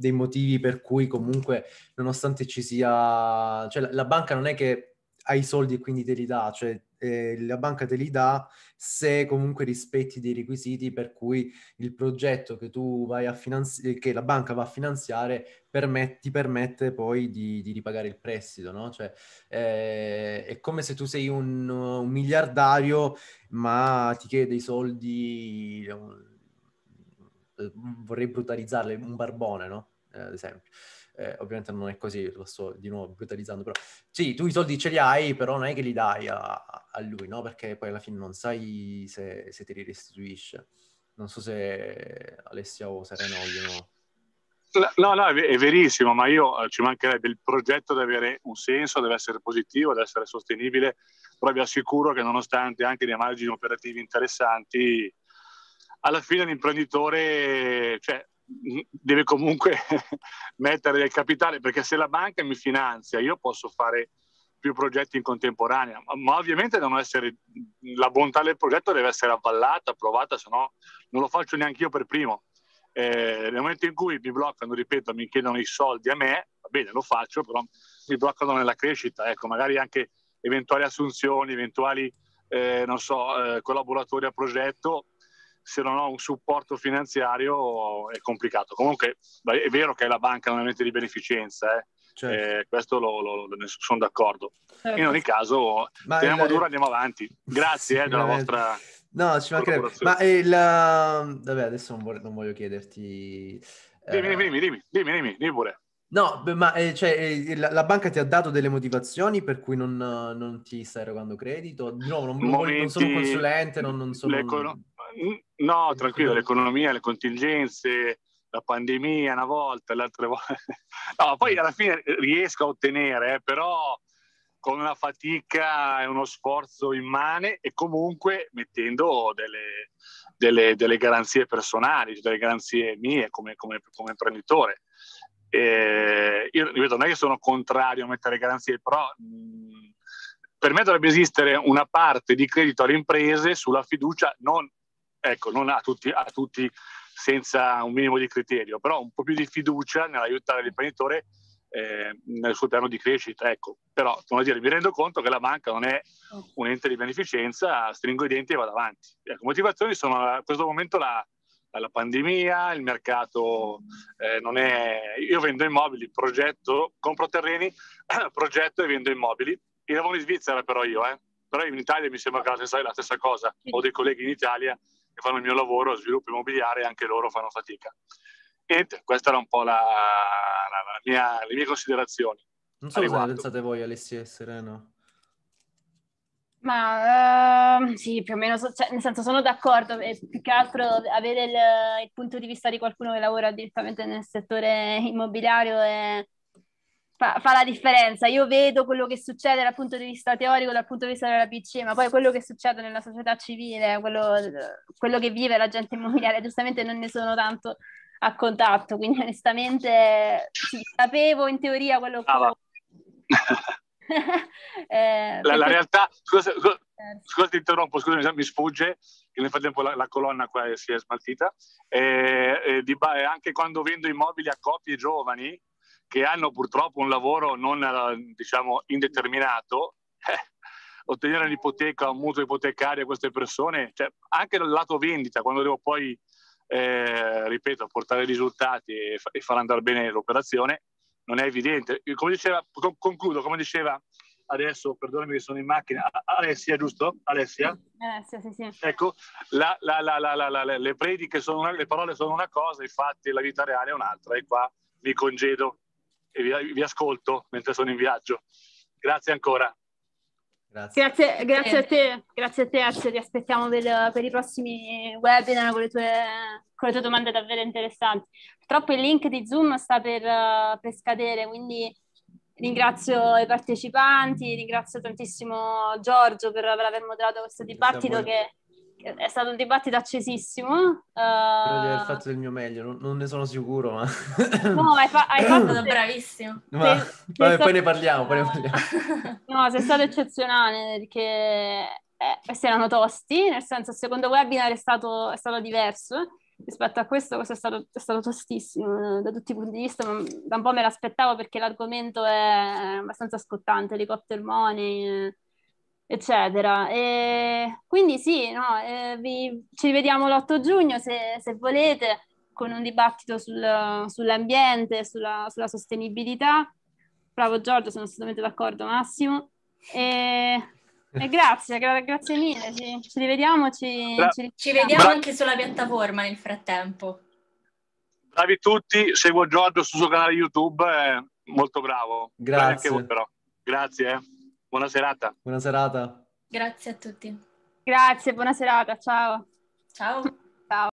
dei motivi per cui comunque, nonostante ci sia... Cioè la, la banca non è che hai i soldi e quindi te li dà, cioè eh, la banca te li dà se comunque rispetti dei requisiti per cui il progetto che tu vai a finanziare, che la banca va a finanziare, permet- ti permette poi di, di ripagare il prestito, no? Cioè, eh, è come se tu sei un, un miliardario ma ti chiede i soldi, eh, vorrei brutalizzarle, un barbone, no? eh, ad esempio. Eh, ovviamente non è così, lo sto di nuovo brutalizzando, però sì, tu i soldi ce li hai, però non è che li dai a, a lui, no? Perché poi alla fine non sai se, se, te li restituisce. Non so se Alessia o Serena vogliono... No, no, è verissimo, ma io eh, ci mancherebbe il progetto deve avere un senso, deve essere positivo, deve essere sostenibile, però vi assicuro che nonostante anche dei margini operativi interessanti, alla fine l'imprenditore, cioè, deve comunque mettere del capitale perché se la banca mi finanzia io posso fare più progetti in contemporanea, ma, ovviamente essere, la bontà del progetto deve essere avvallata, approvata, se no non lo faccio neanche io per primo. Eh, nel momento in cui mi bloccano, ripeto, mi chiedono i soldi a me, va bene, lo faccio, però mi bloccano nella crescita, ecco, magari anche eventuali assunzioni, eventuali eh, so, eh, collaboratori a progetto, se non ho un supporto finanziario è complicato. Comunque è vero che la banca non è mente di beneficenza, eh. Certo. Eh, questo lo, lo, lo, sono d'accordo. Certo. In ogni caso, Ma teniamo il... duro, andiamo avanti. Grazie eh, della vostra. No, ci mancherebbe. Ma il... Um, vabbè, adesso non voglio, non voglio chiederti... Eh, dimmi, eh... dimmi, dimmi, dimmi, dimmi, dimmi, pure. No, ma eh, cioè, eh, la, la, banca ti ha dato delle motivazioni per cui non, non ti sta erogando credito? No, non, Momenti, non sono un consulente, non, non sono... L'econo- No, tranquillo, l'economia, le contingenze, la pandemia una volta, le altre volte. No, poi alla fine eh, riesco a ottenere, eh, però con una fatica e uno sforzo immane e comunque mettendo delle, delle, delle garanzie personali, delle garanzie mie come, come, come imprenditore. E eh, io ripeto, non è che sono contrario a mettere garanzie, però mh, per me dovrebbe esistere una parte di credito alle imprese sulla fiducia non ecco, non a tutti, a tutti senza un minimo di criterio, però un po' più di fiducia nell'aiutare l'imprenditore eh, nel suo piano di crescita. Ecco, però a dire, mi rendo conto che la banca non è un ente di beneficenza, stringo i denti e vado avanti. Le ecco, motivazioni sono a questo momento la, la pandemia, il mercato eh, non è... Io vendo immobili, progetto, compro terreni, progetto e vendo immobili. Io lavoro in Svizzera però io, eh. però in Italia mi sembra che la stessa, la stessa cosa, ho dei colleghi in Italia che fanno il mio lavoro, sviluppo immobiliare, anche loro fanno fatica. Niente, questa era un po' la, la, la mia, le mie considerazioni. Non so cosa pensate voi, Alessia e Sereno. Ma uh, sì, più o meno, so, cioè, nel senso sono d'accordo, più che altro avere il, il, punto di vista di qualcuno che lavora direttamente nel settore immobiliare è, fa, fa, la differenza. Io vedo quello che succede dal punto di vista teorico, dal punto di vista della PC, ma poi quello che succede nella società civile, quello, quello che vive la gente immobiliare, giustamente non ne sono tanto a contatto, quindi onestamente sì, sapevo in teoria quello che... Ah, eh, la, la, realtà, scusa, scusa, scusa, ti interrompo, scusa, mi sfugge che nel frattempo la, la colonna qua si è smaltita. Eh, eh, di, eh, anche quando vendo immobili a coppie giovani, che hanno purtroppo un lavoro non eh, diciamo, indeterminato, eh, ottenere un'ipoteca, un mutuo ipotecario a queste persone, cioè, anche dal lato vendita, quando devo poi, eh, ripeto, portare risultati e, e, far andare bene l'operazione, non è evidente. Come diceva, con, concludo, come diceva adesso, perdonami che sono in macchina, Alessia, giusto? Alessia? Alessia, sì, sì. Ecco, la, la, la, le prediche sono una, le parole sono una cosa, infatti la vita reale è un'altra, e qua mi congedo e vi, vi ascolto mentre sono in viaggio. Grazie ancora. Grazie. Grazie, grazie a te, grazie a te Arce, ti aspettiamo per, per, i prossimi webinar con le, tue, con le tue domande davvero interessanti. Purtroppo il link di Zoom sta per, per scadere, quindi ringrazio i partecipanti, ringrazio tantissimo Giorgio per, per aver moderato questo dibattito che è stato un dibattito accesissimo. Uh... Credo di aver eh. fatto del mio meglio, non, non ne sono sicuro, ma... no, hai, fa- hai fatto del bravissimo. Ma... Se, Vabbè, stato... poi ne parliamo, poi ne parliamo. no, sei stato eccezionale perché eh, questi erano tosti, nel senso il secondo webinar è stato, è stato diverso rispetto a questo, questo è stato, è stato tostissimo eh, da tutti i punti di vista, ma da un po' me l'aspettavo perché l'argomento è abbastanza scottante, l'helicopter money... Eh eccetera. E quindi sì, no, eh, vi, ci rivediamo l'8 giugno se, se volete con un dibattito sul, sull'ambiente, sulla, sulla, sostenibilità. Bravo Giorgio, sono assolutamente d'accordo Massimo. E, e grazie, gra- grazie mille, ci, ci rivediamo. Ci, ci, ci vediamo Bra- anche sulla piattaforma nel frattempo. Bravi tutti, seguo Giorgio sul suo canale YouTube, molto bravo. Grazie. Grazie, grazie eh. Buona serata. Buona serata. Grazie a tutti. Grazie, buona serata. Ciao. Ciao.